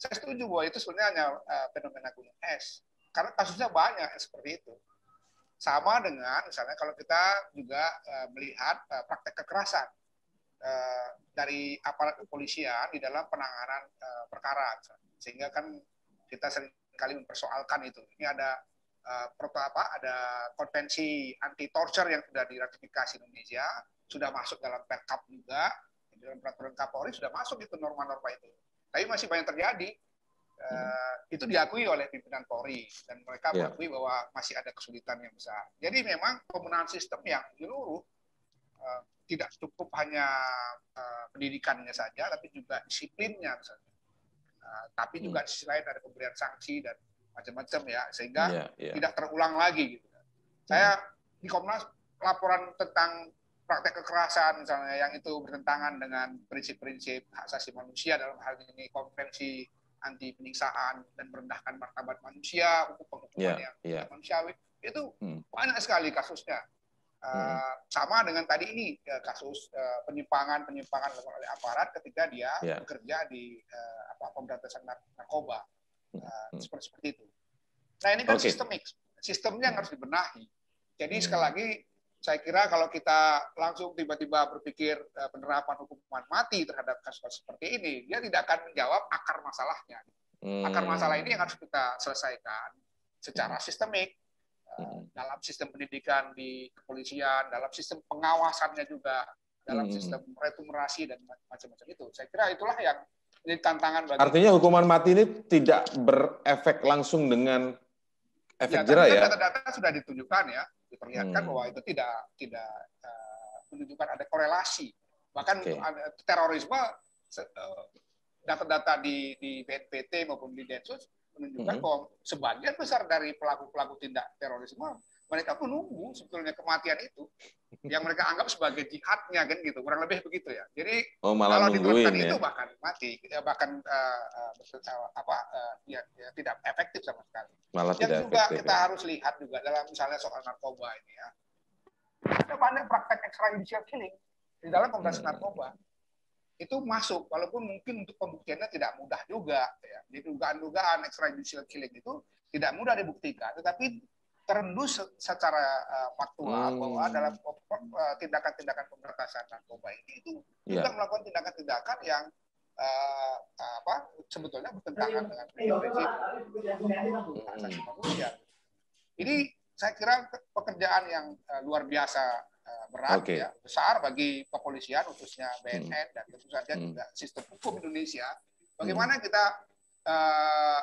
saya setuju bahwa itu sebenarnya hanya uh, fenomena gunung es. Karena kasusnya banyak seperti itu. Sama dengan misalnya kalau kita juga uh, melihat uh, praktek kekerasan uh, dari aparat kepolisian di dalam penanganan uh, perkara. Sehingga kan kita sering mempersoalkan itu. Ini ada uh, apa ada konvensi anti torture yang sudah diratifikasi Indonesia, sudah masuk dalam Perkap juga, dalam peraturan Kapolri sudah masuk itu norma-norma itu tapi masih banyak terjadi. Uh, itu diakui oleh pimpinan Polri dan mereka yeah. mengakui bahwa masih ada kesulitan yang besar. Jadi memang pembenahan sistem yang seluruh uh, eh, tidak cukup hanya uh, pendidikannya saja, tapi juga disiplinnya Uh, tapi juga hmm. di sisi lain ada pemberian sanksi dan macam-macam ya, sehingga yeah, yeah. tidak terulang lagi. Gitu. Hmm. Saya di Komnas laporan tentang praktek kekerasan misalnya yang itu bertentangan dengan prinsip-prinsip hak asasi manusia dalam hal ini konvensi anti penyiksaan dan merendahkan martabat manusia hukum penghukuman yeah, yang yeah. manusiawi itu hmm. banyak sekali kasusnya uh, sama dengan tadi ini eh, kasus uh, penyimpangan penyimpangan oleh aparat ketika dia yeah. bekerja di uh, apa pemberantasan narkoba uh, hmm. seperti seperti itu nah ini kan okay. sistemik sistemnya yang harus dibenahi jadi hmm. sekali lagi saya kira kalau kita langsung tiba-tiba berpikir eh, penerapan hukuman mati terhadap kasus-kasus seperti ini, dia tidak akan menjawab akar masalahnya. Hmm. Akar masalah ini yang harus kita selesaikan secara hmm. sistemik eh, hmm. dalam sistem pendidikan di kepolisian, dalam sistem pengawasannya juga, dalam sistem remunerasi dan macam-macam itu. Saya kira itulah yang ini tantangan bagi. Artinya hukuman mati ini tidak berefek langsung dengan efek ya, kan ya. Data-data sudah ditunjukkan ya diperlihatkan hmm. bahwa itu tidak tidak uh, menunjukkan ada korelasi bahkan okay. terorisme eh, data-data di di BNPT maupun di Densus menunjukkan hmm. bahwa sebagian besar dari pelaku-pelaku tindak terorisme mereka menunggu sebetulnya kematian itu yang mereka anggap sebagai jihadnya kan gitu kurang lebih begitu ya jadi oh, malah kalau diteruskan ya? itu bahkan mati ya, bahkan uh, uh, apa uh, ya, ya, tidak efektif sama sekali malah yang tidak juga efektif, kita ya. harus lihat juga dalam misalnya soal narkoba ini ya ada banyak praktek extrajudicial killing di dalam komunitas hmm. narkoba itu masuk walaupun mungkin untuk pembuktiannya tidak mudah juga ya. Jadi dugaan-dugaan extrajudicial killing itu tidak mudah dibuktikan tetapi terendus secara uh, faktual hmm. bahwa dalam eh, tindakan-tindakan uh, pemberantasan narkoba ini itu yeah. melakukan tindakan-tindakan yang uh, apa sebetulnya bertentangan dengan prinsip asasi manusia. Ini saya kira pekerjaan yang uh, luar biasa uh, berat okay. ya besar bagi kepolisian khususnya BNN hmm. dan tentu saja hmm. juga sistem hukum Indonesia. Hmm. Bagaimana hmm. kita Eh,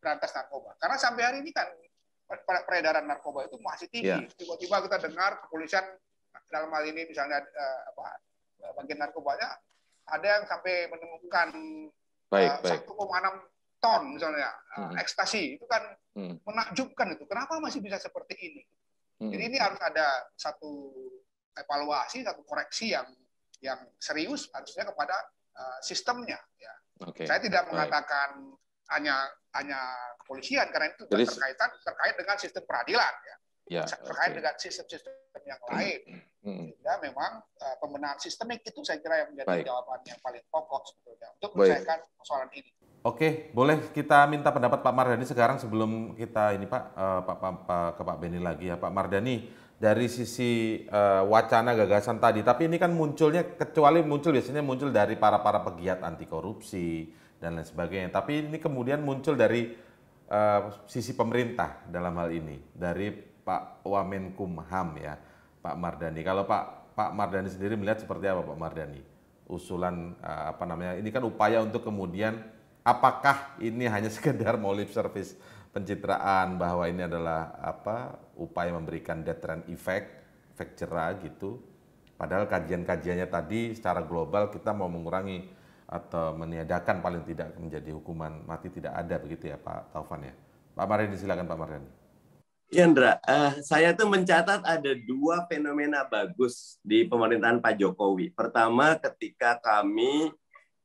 berantas narkoba. Karena sampai hari ini kan peredaran narkoba itu masih tinggi. Iya. Tiba-tiba yeah. kita dengar kepolisian nah, dalam hal ini misalnya eh, apa, eh, bagian narkobanya ada yang sampai menemukan baik, uh, 1,6 ton misalnya hmm. ekstasi itu kan hmm. menakjubkan itu. Kenapa masih bisa seperti ini? Hmm. Jadi ini harus ada satu evaluasi, satu koreksi yang yang serius harusnya kepada uh, sistemnya. Ya. Okay. Saya tidak mengatakan hanya hanya kepolisian karena itu Jadi, terkaitan terkait dengan sistem peradilan ya. ya terkait okay. dengan sistem-sistem yang lain. Hmm. memang uh, pembenahan sistemik itu saya kira yang menjadi Baik. jawaban yang paling pokok sebetulnya untuk menyelesaikan persoalan ini. Oke, boleh kita minta pendapat Pak Mardani sekarang sebelum kita ini Pak uh, Pak, Pak, Pak ke Pak Beni lagi ya Pak Mardani dari sisi uh, wacana gagasan tadi, tapi ini kan munculnya kecuali muncul biasanya muncul dari para para pegiat anti korupsi dan lain sebagainya. Tapi ini kemudian muncul dari uh, sisi pemerintah dalam hal ini dari Pak Wamenkumham ya, Pak Mardani. Kalau Pak Pak Mardani sendiri melihat seperti apa Pak Mardani? Usulan uh, apa namanya? Ini kan upaya untuk kemudian apakah ini hanya sekedar mau lip service pencitraan bahwa ini adalah apa upaya memberikan deterrent effect, efek cerah gitu. Padahal kajian-kajiannya tadi secara global kita mau mengurangi atau meniadakan paling tidak menjadi hukuman mati tidak ada begitu ya Pak Taufan ya. Pak Mardani silakan Pak Mardani. Yandra, uh, eh, saya tuh mencatat ada dua fenomena bagus di pemerintahan Pak Jokowi. Pertama, ketika kami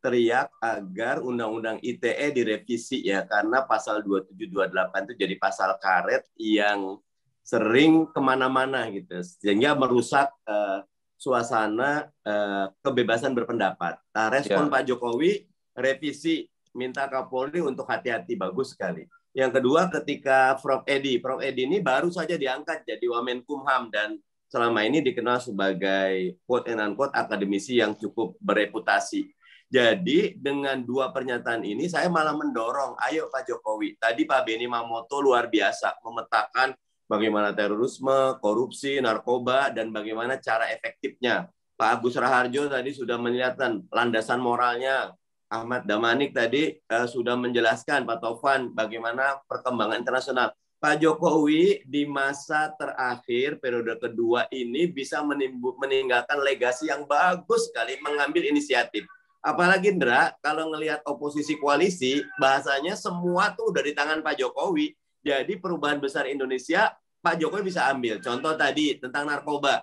teriak agar undang-undang ITE direvisi ya karena pasal 2728 itu jadi pasal karet yang sering kemana-mana gitu sehingga merusak uh, suasana uh, kebebasan berpendapat. Nah, respon ya. Pak Jokowi revisi minta Kapolri untuk hati-hati bagus sekali. Yang kedua ketika Prof Edi, Prof Edi ini baru saja diangkat jadi Wamen Kumham dan selama ini dikenal sebagai quote and unquote akademisi yang cukup bereputasi jadi dengan dua pernyataan ini saya malah mendorong, ayo Pak Jokowi. Tadi Pak Beni Mamoto luar biasa memetakan bagaimana terorisme, korupsi, narkoba, dan bagaimana cara efektifnya. Pak Agus Raharjo tadi sudah menjelaskan landasan moralnya. Ahmad Damanik tadi uh, sudah menjelaskan Pak Taufan bagaimana perkembangan internasional. Pak Jokowi di masa terakhir periode kedua ini bisa meninggalkan legasi yang bagus sekali mengambil inisiatif Apalagi Indra, kalau ngelihat oposisi koalisi, bahasanya semua tuh udah di tangan Pak Jokowi. Jadi perubahan besar Indonesia, Pak Jokowi bisa ambil. Contoh tadi tentang narkoba.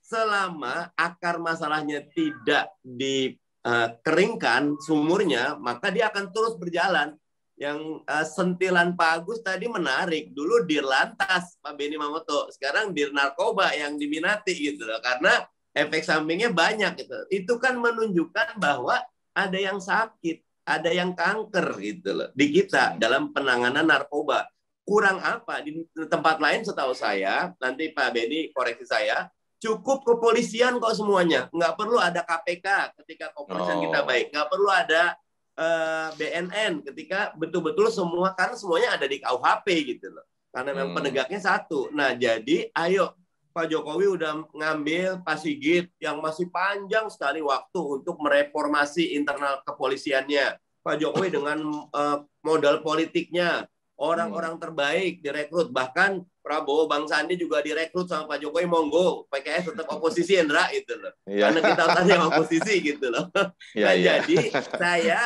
Selama akar masalahnya tidak dikeringkan eh, sumurnya, maka dia akan terus berjalan. Yang eh, sentilan Pak Agus tadi menarik. Dulu di lantas Pak Beni Mamoto, sekarang di narkoba yang diminati gitu loh. Karena efek sampingnya banyak gitu. Itu kan menunjukkan bahwa ada yang sakit, ada yang kanker gitu loh di kita dalam penanganan narkoba. Kurang apa di tempat lain setahu saya, nanti Pak Beni koreksi saya, cukup kepolisian kok semuanya. Nggak perlu ada KPK ketika kepolisian oh. kita baik. Nggak perlu ada eh, BNN ketika betul-betul semua karena semuanya ada di KUHP gitu loh. Karena memang hmm. penegaknya satu. Nah, jadi ayo Pak Jokowi udah ngambil Pak Sigit yang masih panjang sekali waktu untuk mereformasi internal kepolisiannya. Pak Jokowi dengan uh, modal politiknya, orang-orang hmm. terbaik direkrut, bahkan Prabowo Bang Sandi juga direkrut sama Pak Jokowi monggo PKS tetap oposisi Indra. itu loh. Yeah. Karena kita tanya oposisi gitu loh. Yeah, nah, yeah. jadi saya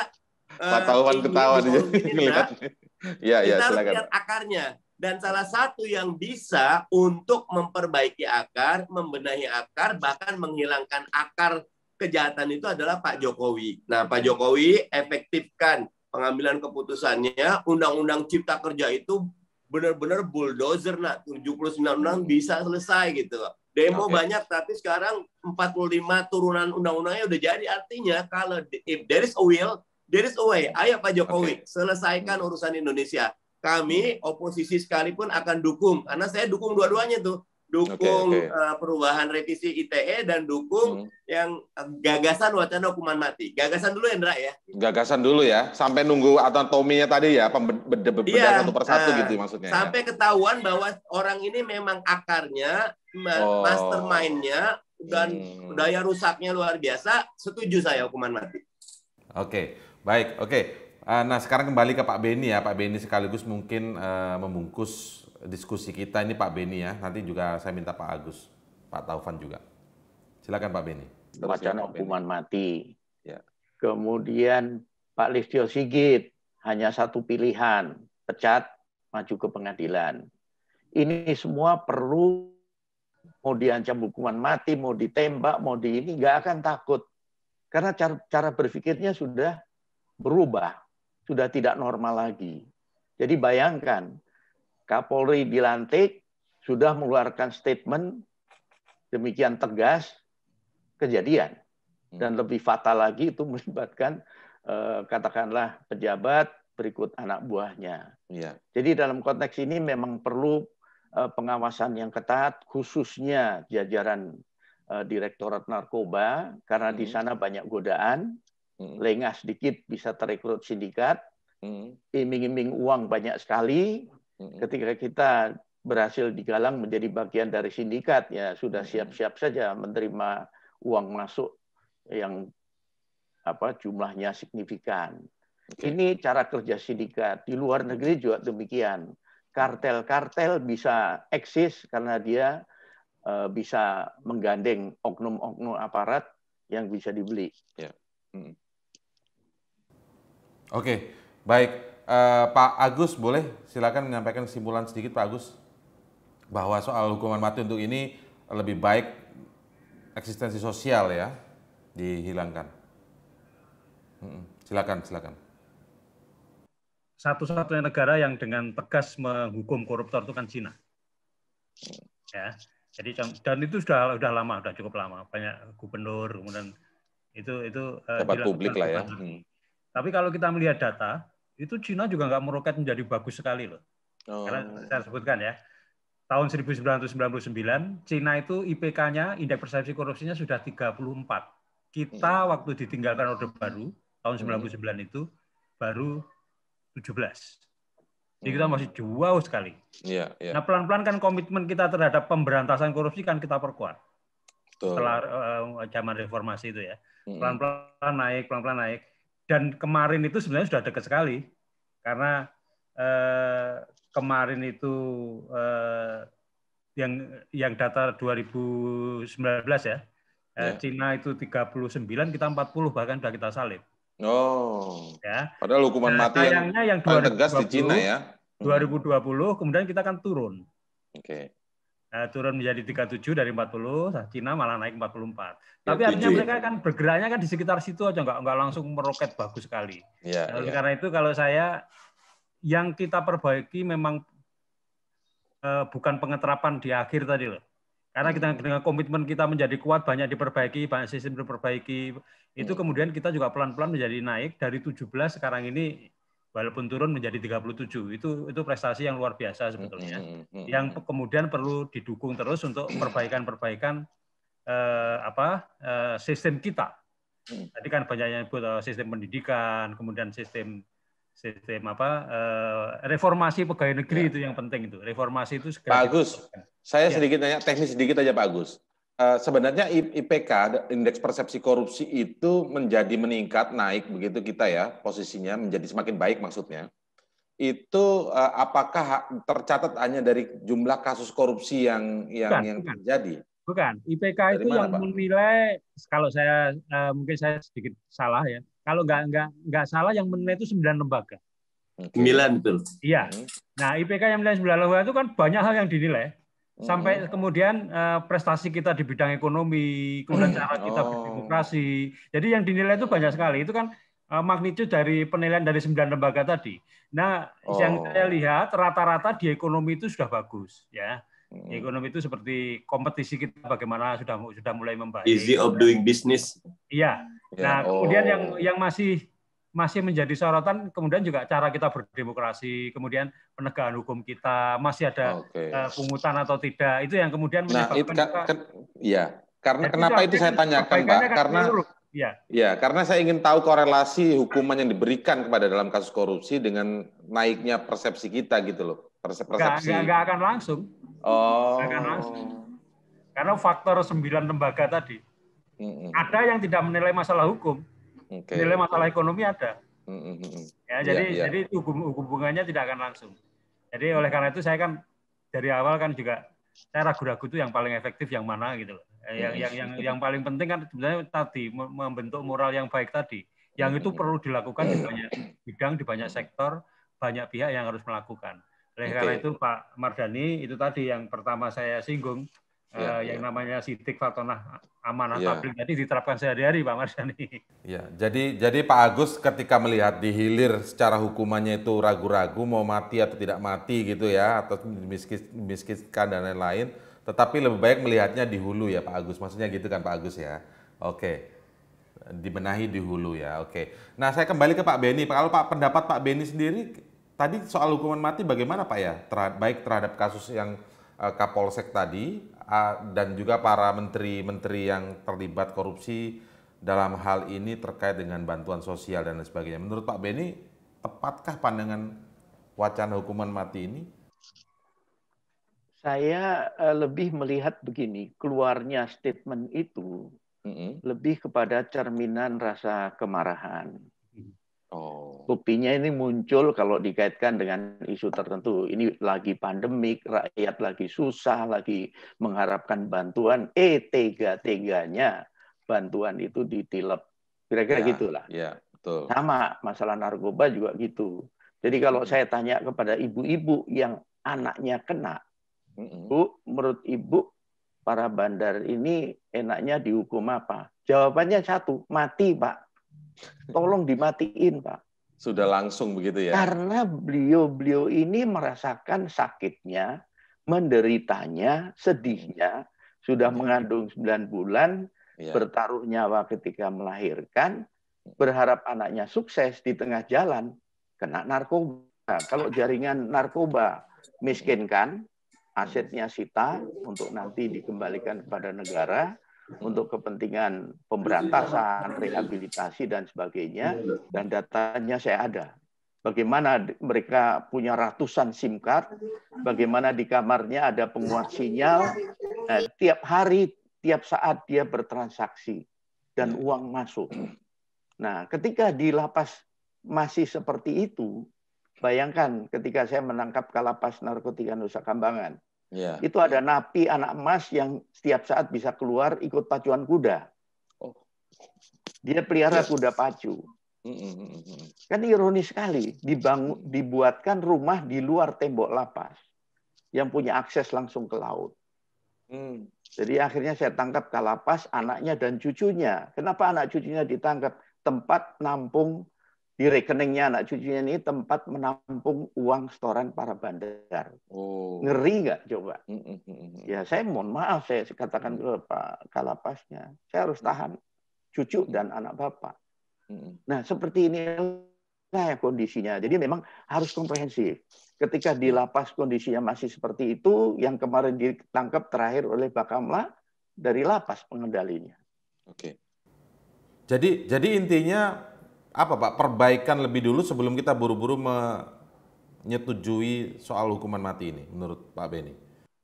Pak uh, ketahuan ketahuan ya, kita harus Lihat akarnya dan salah satu yang bisa untuk memperbaiki akar, membenahi akar, bahkan menghilangkan akar kejahatan itu adalah Pak Jokowi. Nah, Pak Jokowi efektifkan pengambilan keputusannya, undang-undang cipta kerja itu benar-benar bulldozer nak 79 undang bisa selesai gitu. Demo okay. banyak tapi sekarang 45 turunan undang-undangnya udah jadi artinya kalau if there is a will, there is a way. Ayo Pak Jokowi, okay. selesaikan urusan Indonesia kami hmm. oposisi sekalipun akan dukung karena saya dukung dua-duanya tuh dukung okay, okay. Uh, eh, perubahan revisi ITE dan dukung hmm. yang gagasan wacana hukuman mati. Gagasan dulu Hendra ya. Gagasan dulu ya, sampai nunggu anatominya tadi ya, pembedah yeah. satu persatu nah, gitu maksudnya. Ya. Sampai ya. ketahuan bahwa orang ini memang akarnya, oh. mastermindnya dan hmm. daya rusaknya luar biasa, setuju saya hukuman mati. Oke, okay. baik. Oke, okay. Eh, nah sekarang kembali ke Pak Beni ya, Pak Beni sekaligus mungkin uh, membungkus diskusi kita ini Pak Beni ya. Nanti juga saya minta Pak Agus, Pak Taufan juga. Silakan Pak Beni. Wacana hukuman mati. Ya. Kemudian Pak Listio Sigit hanya satu pilihan, pecat, maju ke pengadilan. Ini semua perlu mau diancam hukuman mati, mau ditembak, mau di ini nggak akan takut karena cara, cara berpikirnya sudah berubah sudah tidak normal lagi. Jadi bayangkan, Kapolri dilantik, sudah mengeluarkan statement demikian tegas kejadian. Hmm. Dan lebih fatal lagi itu melibatkan eh, katakanlah pejabat berikut anak buahnya. Ya. Jadi dalam konteks ini memang perlu eh, pengawasan yang ketat, khususnya jajaran eh, Direktorat Narkoba, karena hmm. di sana banyak godaan, hmm. lengah sedikit bisa terekrut sindikat, iming hmm. iming-iming uang banyak sekali. Hmm. Ketika kita berhasil digalang menjadi bagian dari sindikat, ya sudah hmm. siap-siap saja menerima uang masuk yang apa jumlahnya signifikan. Okay. Ini cara kerja sindikat. Di luar negeri juga demikian. Kartel-kartel bisa eksis karena dia eh, bisa menggandeng oknum-oknum aparat yang bisa dibeli. Yeah. Mm. Oke, baik. Uh, Pak Agus boleh silakan menyampaikan kesimpulan sedikit Pak Agus bahwa soal hukuman mati untuk ini lebih baik eksistensi sosial ya dihilangkan. silakan, silakan. Satu-satunya negara yang dengan tegas menghukum koruptor itu kan Cina. Ya, jadi dan itu sudah sudah lama, sudah cukup lama. Banyak gubernur kemudian itu itu uh, publik lah ya. Tapi kalau kita melihat data, itu Cina juga nggak meroket menjadi bagus sekali loh. Oh. Karena saya sebutkan ya, tahun 1999 Cina itu IPK-nya indeks persepsi korupsinya sudah 34. Kita hmm. waktu ditinggalkan Orde Baru tahun 99 hmm. itu baru 17. Jadi kita hmm. masih jauh sekali. Ya, ya. Nah pelan-pelan kan komitmen kita terhadap pemberantasan korupsi kan kita perkuat. Betul. Setelah uh, zaman reformasi itu ya. Hmm. Pelan-pelan naik, pelan-pelan naik dan kemarin itu sebenarnya sudah dekat sekali karena eh, kemarin itu eh, yang yang data 2019 ya Eh, ya. Cina itu 39 kita 40 bahkan sudah kita salib. Oh. Ya. Padahal hukuman nah, mati yang, yang 2020, tegas di Cina ya. Hmm. 2020 kemudian kita akan turun. Oke. Okay. Eh, turun menjadi 37 dari 40, nah, Cina malah naik 44. Ya, Tapi ya, artinya mereka kan bergeraknya kan di sekitar situ aja, nggak nggak langsung meroket bagus sekali. Ya, nah, ya. Karena itu kalau saya yang kita perbaiki memang eh, bukan pengeterapan di akhir tadi loh. Karena kita hmm. dengan komitmen kita menjadi kuat, banyak diperbaiki, banyak sistem diperbaiki, itu hmm. kemudian kita juga pelan-pelan menjadi naik dari 17 sekarang ini walaupun turun menjadi 37 itu itu prestasi yang luar biasa sebetulnya yang kemudian perlu didukung terus untuk perbaikan-perbaikan eh, apa eh, sistem kita mm. tadi kan banyak yang buat eh, sistem pendidikan kemudian sistem sistem apa eh, reformasi pegawai negeri ya. itu yang penting itu reformasi itu segera Bagus, saya ya. sedikit tanya teknis sedikit aja Pak Agus Eh, sebenarnya IPK indeks persepsi korupsi itu menjadi meningkat naik begitu kita ya posisinya menjadi semakin baik maksudnya itu eh, apakah tercatat hanya dari jumlah kasus korupsi yang yang bukan, yang terjadi bukan IPK dari itu mana, yang Pak? menilai kalau saya eh, mungkin saya sedikit salah ya kalau nggak nggak nggak salah yang menilai itu sembilan lembaga sembilan betul iya hmm. nah IPK yang menilai sembilan lembaga itu kan banyak hal yang dinilai sampai hmm. kemudian uh, prestasi kita di bidang ekonomi, kemudian cara kita oh. berdemokrasi. Jadi yang dinilai itu banyak sekali. Itu kan uh, magnitude dari penilaian dari sembilan lembaga tadi. Nah, oh. yang saya lihat rata-rata di ekonomi itu sudah bagus, ya. Hmm. Ekonomi itu seperti kompetisi kita bagaimana sudah sudah mulai membaik. Easy of doing business. Iya. Ya, nah, oh. kemudian yang oh. yang masih masih menjadi sorotan kemudian juga cara kita berdemokrasi kemudian penegakan hukum kita masih ada okay. uh, eh, pungutan atau tidak itu yang kemudian nah itu ka, ke, ya karena kenapa itu saya tanyakan pak kan karena ya. ya karena saya ingin tahu korelasi hukuman yang diberikan kepada dalam kasus korupsi dengan naiknya persepsi kita gitu loh persepsi nggak, nggak akan langsung oh akan langsung karena faktor sembilan lembaga tadi mm -mm. ada yang tidak menilai masalah hukum Okay. Nilai masalah ekonomi ada. Mm -hmm. Ya, jadi yeah, iya. jadi itu hubungannya tidak akan langsung. Jadi oleh karena itu saya kan dari awal kan juga saya ragu-ragu itu yang paling efektif yang mana gitu loh. Eh, hmm, yang yang yang hmm. yang paling penting kan sebenarnya tadi membentuk moral yang baik tadi. Yang itu perlu dilakukan di banyak bidang, di banyak sektor, banyak pihak yang harus melakukan. Oleh karena itu Pak Mardani itu tadi yang pertama saya singgung ya, uh, yang iya. namanya sidik fatonah amanah ya. publik tadi diterapkan sehari-hari Pak Marsani. Ya, jadi jadi Pak Agus ketika melihat di hilir secara hukumannya itu ragu-ragu mau mati atau tidak mati gitu ya atau miskin miskinkan dan lain-lain, tetapi lebih baik melihatnya di hulu ya Pak Agus. Maksudnya gitu kan Pak Agus ya. Oke. Dibenahi di hulu ya. Oke. Nah, saya kembali ke Pak Beni. Kalau Pak pendapat Pak Beni sendiri tadi soal hukuman mati bagaimana Pak ya? Terhad, baik terhadap kasus yang eh, Kapolsek tadi dan juga para menteri-menteri yang terlibat korupsi dalam hal ini terkait dengan bantuan sosial dan lain sebagainya. Menurut Pak Beni, tepatkah pandangan wacana hukuman mati ini? Saya eh, lebih melihat begini, keluarnya statement itu mm -hmm. lebih kepada cerminan rasa kemarahan. Oh. Buktinya ini muncul kalau dikaitkan dengan isu tertentu. Ini lagi pandemik, rakyat lagi susah, lagi mengharapkan bantuan. Eh, tega-teganya bantuan itu ditilep. Kira-kira ya, gitulah. Ya, betul. Sama masalah narkoba juga gitu. Jadi kalau hmm. saya tanya kepada ibu-ibu yang anaknya kena, hmm. Bu, menurut ibu para bandar ini enaknya dihukum apa? Jawabannya satu, mati, Pak. Tolong dimatiin, Pak. Sudah langsung begitu ya? Karena beliau-beliau ini merasakan sakitnya, menderitanya, sedihnya, sudah mengandung 9 bulan, ya. bertaruh nyawa ketika melahirkan, berharap anaknya sukses di tengah jalan, kena narkoba. kalau jaringan narkoba miskinkan asetnya sita untuk nanti dikembalikan kepada negara, untuk kepentingan pemberantasan, iya. rehabilitasi dan sebagainya iya, iya. dan datanya saya ada. Bagaimana mereka punya ratusan SIM card, bagaimana di kamarnya ada penguat sinyal, nah, tiap hari, tiap saat dia bertransaksi dan uang masuk. Nah, ketika di lapas masih seperti itu, bayangkan ketika saya menangkap kalapas narkotika Nusa Kambangan, Yeah. Itu ada napi anak emas yang setiap saat bisa keluar ikut pacuan kuda. Oh. Dia pelihara yes. kuda pacu. Mm, mm, mm, kan ironis sekali, dibangun, dibuatkan rumah di luar tembok lapas yang punya akses langsung ke laut. Hmm. Jadi akhirnya saya tangkap ke lapas anaknya dan cucunya. Kenapa anak cucunya ditangkap? Tempat nampung di rekeningnya anak cucunya ini tempat menampung uang setoran para bandar. Oh. Ngeri nggak coba? Mm -mm. Ya saya mohon maaf saya katakan ke hmm. Pak Kalapasnya, saya harus tahan cucu dan anak bapak. Mm nah seperti ini ya kondisinya. Jadi memang harus komprehensif. Ketika di lapas kondisinya masih seperti itu, yang kemarin ditangkap terakhir oleh Bakamla dari lapas pengendalinya. Oke. Okay. Jadi jadi intinya apa Pak perbaikan lebih dulu sebelum kita buru-buru menyetujui soal hukuman mati ini menurut Pak Beni?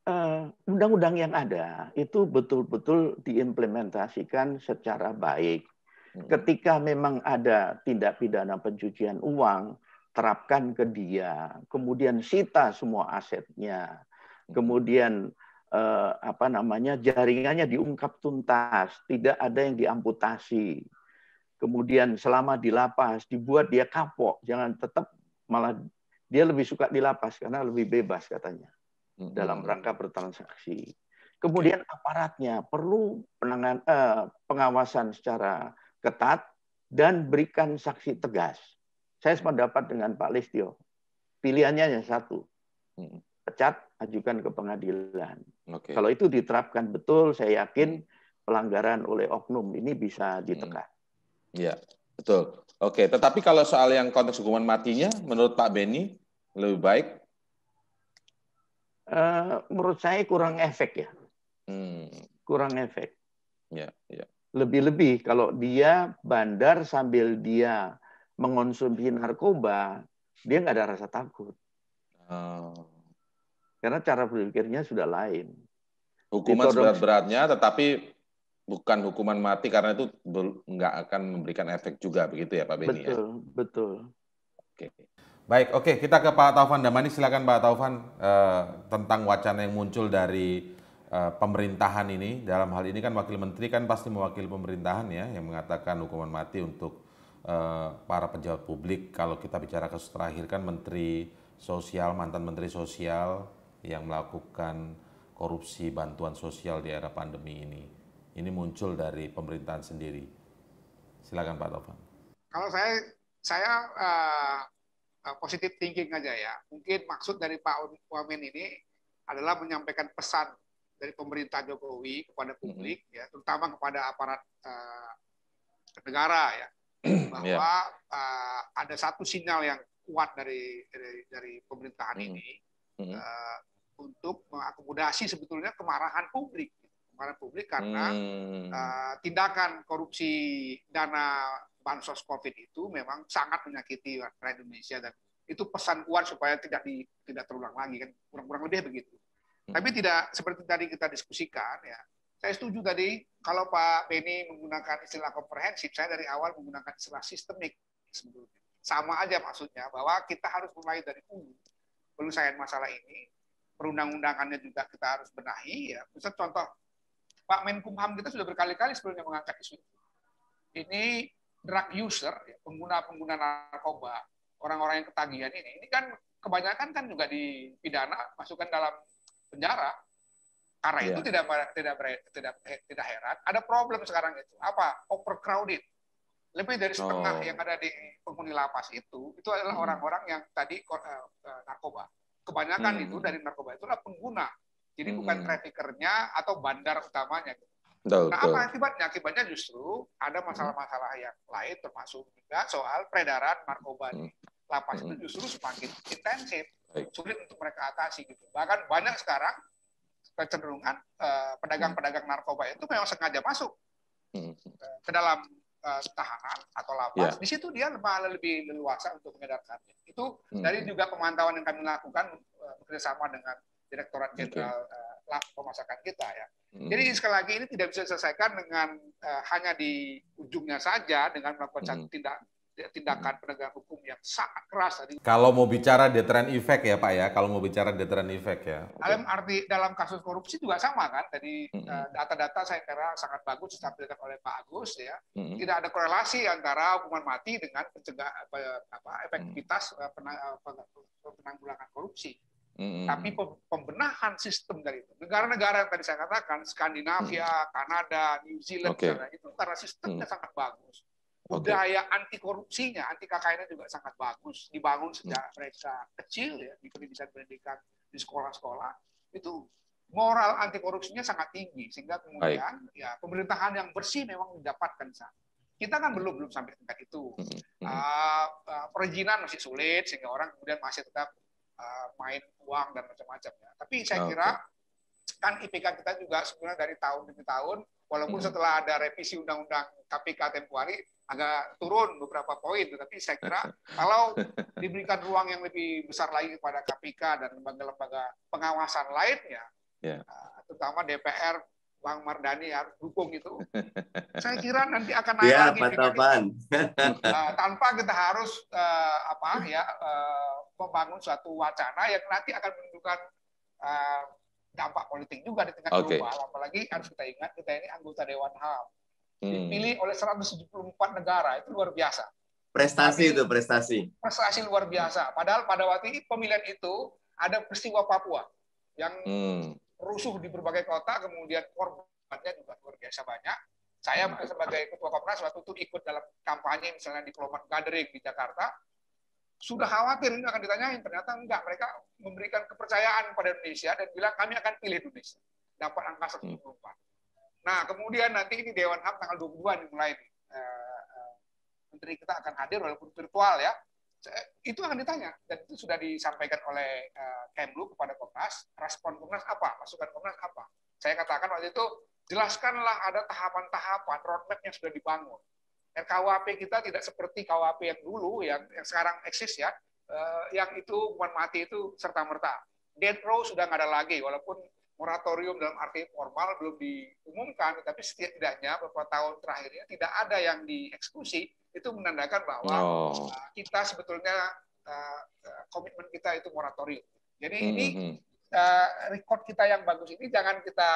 undang eh, undang-undang yang ada itu betul-betul diimplementasikan secara baik. Hmm. Ketika memang ada tindak pidana pencucian uang, terapkan ke dia, kemudian sita semua asetnya, hmm. kemudian eh, apa namanya jaringannya diungkap tuntas, tidak ada yang diamputasi kemudian selama dilapas dibuat dia kapok jangan tetap malah dia lebih suka dilapas karena lebih bebas katanya hmm. dalam rangka bertransaksi kemudian aparatnya perlu penangan, eh, pengawasan secara ketat dan berikan saksi tegas saya sependapat dengan Pak Listio pilihannya hanya satu hmm. pecat ajukan ke pengadilan okay. kalau itu diterapkan betul saya yakin hmm. pelanggaran oleh oknum ini bisa ditekan Iya, betul. Oke, tetapi kalau soal yang konteks hukuman matinya, menurut Pak Beni lebih baik? Uh, menurut saya kurang efek ya. Hmm. Kurang efek. Ya, ya. Lebih-lebih kalau dia bandar sambil dia mengonsumsi narkoba, dia nggak ada rasa takut. Oh. Karena cara berpikirnya sudah lain. Hukuman berat beratnya tetapi bukan hukuman mati karena itu nggak akan memberikan efek juga begitu ya Pak Beni ya? betul, ya? Betul, Oke. Baik, oke kita ke Pak Taufan Damani. Silakan Pak Taufan eh, tentang wacana yang muncul dari eh, pemerintahan ini. Dalam hal ini kan wakil menteri kan pasti mewakili pemerintahan ya yang mengatakan hukuman mati untuk eh, para pejabat publik. Kalau kita bicara kasus terakhir kan menteri sosial mantan menteri sosial yang melakukan korupsi bantuan sosial di era pandemi ini ini muncul dari pemerintahan sendiri. Silakan Pak Taufan. Kalau saya saya uh, eh, eh, positif thinking aja ya. Mungkin maksud dari Pak Wamen ini adalah menyampaikan pesan dari pemerintah Jokowi kepada hmm. publik mm -hmm. ya, terutama kepada aparat uh, negara ya bahwa yeah. Ya. uh, ada satu sinyal yang kuat dari dari, dari pemerintahan mm -hmm. ini uh, untuk mengakomodasi sebetulnya kemarahan publik kemarin publik karena hmm. uh, tindakan korupsi dana bansos COVID itu memang sangat menyakiti rakyat Indonesia dan itu pesan kuat supaya tidak di, tidak terulang lagi kan kurang-kurang lebih begitu. Hmm. Tapi tidak seperti tadi kita diskusikan ya. Saya setuju tadi kalau Pak Beni menggunakan istilah komprehensif, saya dari awal menggunakan istilah sistemik sebelumnya. Sama aja maksudnya bahwa kita harus mulai dari hulu penyelesaian masalah ini perundang-undangannya juga kita harus benahi ya. Misal contoh Pak Menkumham kita sudah berkali-kali sebelumnya mengangkat isu itu. Ini drug user, ya, pengguna-pengguna narkoba, orang-orang yang ketagihan ini, ini kan kebanyakan kan juga dipidana, masukkan dalam penjara. Karena yeah. itu tidak tidak tidak eh, tidak heran ada problem sekarang itu apa overcrowded. Lebih dari setengah oh. yang ada di penghuni lapas itu itu adalah hmm. orang-orang hmm. yang tadi eh, eh, narkoba. Kebanyakan hmm. itu dari narkoba itu adalah pengguna jadi hmm. bukan traffickernya atau bandar utamanya. Betul, nah, apa akibatnya? Akibatnya justru ada hmm. masalah-masalah yang lain, termasuk juga soal peredaran narkoba di hmm. lapas hmm. itu justru semakin intensif, Baik. sulit untuk mereka atasi gitu. Bahkan banyak sekarang kecenderungan pedagang eh, pedagang-pedagang narkoba itu memang sengaja masuk hmm. ke dalam eh, tahanan atau lapas. Yeah. Di situ dia malah lebih leluasa untuk mengedarkannya. Itu dari juga pemantauan yang kami lakukan eh, bekerjasama dengan Direktorat Jenderal okay. uh, eh, Pemasakan kita ya. Hmm. Jadi sekali lagi ini tidak bisa diselesaikan dengan uh, hanya di ujungnya saja dengan melakukan hmm. tindak tindakan hmm. penegak hukum yang sangat keras tadi. Kalau mau bicara deterrent effect ya Pak ya, kalau mau bicara deterrent effect ya. Dalam arti dalam kasus korupsi juga sama kan, tadi hmm. eh, data-data saya kira sangat bagus disampaikan oleh Pak Agus ya. Hmm. Tidak ada korelasi antara hukuman mati dengan pencegah apa, apa efektivitas penanggulangan korupsi hmm Tapi pembenahan sistem dari itu. Negara-negara yang tadi saya katakan, Skandinavia, mm. Kanada, New Zealand, okay. Negara, itu karena sistemnya mm. sangat bagus. Budaya okay. anti korupsinya, anti KKN juga sangat bagus, dibangun sejak mm. mereka kecil ya di pendidikan-pendidikan di sekolah-sekolah. Itu moral anti korupsinya sangat tinggi sehingga kemudian ya pemerintahan yang bersih memang didapatkan sana kita kan belum belum sampai tingkat itu. Mm-hmm. uh, perizinan masih sulit sehingga orang kemudian masih tetap Eh, main uang dan macam-macam ya. Tapi saya kira kan IPK kita juga sebenarnya dari tahun demi tahun walaupun hmm. setelah ada revisi undang-undang KPK tempo hari agak turun beberapa poin tapi saya kira kalau diberikan ruang yang lebih besar lagi kepada KPK dan lembaga-lembaga pengawasan lainnya yeah. Ya. uh, terutama DPR Bang Mardhani harus dukung itu. Saya kira nanti akan naik ya, lagi. Patapan. Uh, nah, tanpa kita harus uh, apa ya uh, membangun suatu wacana yang nanti akan menunjukkan uh, dampak politik juga di tingkat okay. global. Apalagi harus kita ingat kita ini anggota Dewan HAM. Hmm. Dipilih oleh 174 negara itu luar biasa. Prestasi itu prestasi. Prestasi luar biasa. Padahal pada waktu ini pemilihan itu ada peristiwa Papua yang hmm rusuh di berbagai kota, kemudian korbannya juga luar biasa banyak. Saya sebagai ketua Komnas waktu itu ikut dalam kampanye misalnya di kelompok gathering di Jakarta, sudah khawatir ini akan ditanyain, ternyata enggak. Mereka memberikan kepercayaan pada Indonesia dan bilang kami akan pilih Indonesia. Dapat angka 74. Hmm. Nah, kemudian nanti ini Dewan HAM tanggal 22 dimulai mulai nih. Eh, eh, menteri kita akan hadir walaupun virtual ya Eh, itu akan ditanya dan itu sudah disampaikan oleh uh, Kemlu kepada Komnas respon Komnas apa masukan Komnas apa saya katakan waktu itu jelaskanlah ada tahapan-tahapan roadmap yang sudah dibangun RKUHP kita tidak seperti KUHP yang dulu yang yang sekarang eksis ya uh, yang itu hukuman mati itu serta merta dead row sudah nggak ada lagi walaupun moratorium dalam arti formal belum diumumkan, tapi setidaknya beberapa tahun terakhir ini tidak ada yang dieksekusi, itu menandakan bahwa oh. Uh, kita sebetulnya uh, komitmen kita itu moratorium. Jadi hmm. ini hmm. uh, record kita yang bagus ini jangan kita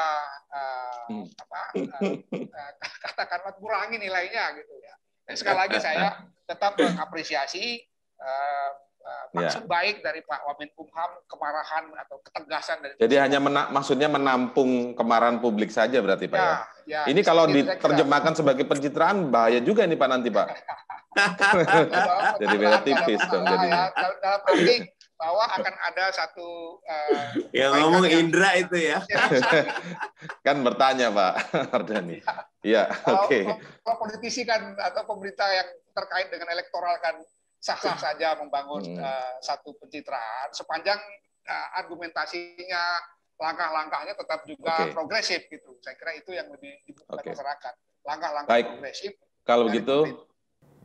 uh, hmm. apa, uh, uh katakanlah kurangi nilainya gitu ya. Dan sekali lagi saya tetap mengapresiasi uh, Iya. maksud ya. baik dari Pak Wamen Kumham, kemarahan atau ketegasan dari. Jadi hanya mena maksudnya menampung kemarahan publik saja berarti Pak ya. ya. ya. Ini kalau diterjemahkan kita. sebagai pencitraan bahaya juga ini Pak nanti Pak. jadi beda tipis dong Jadi Dalam, dalam arti bahwa akan ada satu uh, yang ngomong yang, Indra itu ya. kan bertanya Pak Ardani. Ya iya, oke. Kalau politisi kan atau pemerintah yang terkait dengan elektoral kan sah-sah hmm. saja membangun hmm. uh, satu pencitraan sepanjang uh, argumentasinya langkah-langkahnya tetap juga okay. progresif gitu. Saya kira itu yang lebih dibutuhkan okay. masyarakat. Langkah-langkah progresif. Kalau begitu pemerintah.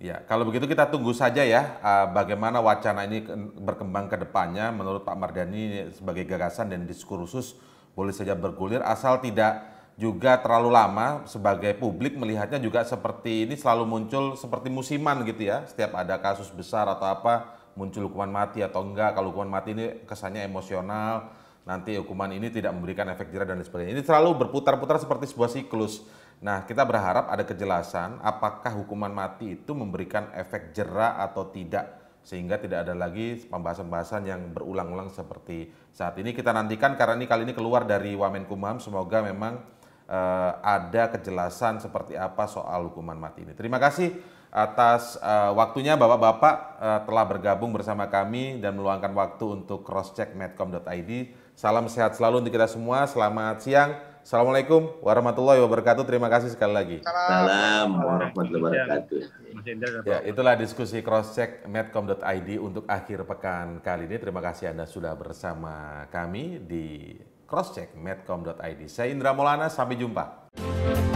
Ya, kalau begitu kita tunggu saja ya uh, bagaimana wacana ini berkembang ke depannya menurut Pak Mardani sebagai gagasan dan diskursus boleh saja bergulir asal tidak juga terlalu lama sebagai publik melihatnya juga seperti ini selalu muncul seperti musiman gitu ya. Setiap ada kasus besar atau apa muncul hukuman mati atau enggak. Kalau hukuman mati ini kesannya emosional, nanti hukuman ini tidak memberikan efek jerah dan sebagainya. Ini selalu berputar-putar seperti sebuah siklus. Nah, kita berharap ada kejelasan apakah hukuman mati itu memberikan efek jerah atau tidak sehingga tidak ada lagi pembahasan-pembahasan yang berulang-ulang seperti saat ini kita nantikan karena ini kali ini keluar dari Wamenkumham semoga memang uh, ada kejelasan seperti apa soal hukuman mati ini. Terima kasih atas uh, waktunya Bapak-bapak uh, telah bergabung bersama kami dan meluangkan waktu untuk crosscheck medcom.id. Salam sehat selalu untuk kita semua. Selamat siang. Assalamualaikum warahmatullahi wabarakatuh. Terima kasih sekali lagi. Salam warahmatullahi wabarakatuh. Ya, itulah diskusi crosscheck medcom.id untuk akhir pekan kali ini. Terima kasih Anda sudah bersama kami di crosscheckmedcom.id. Saya Indra Molana, sampai jumpa.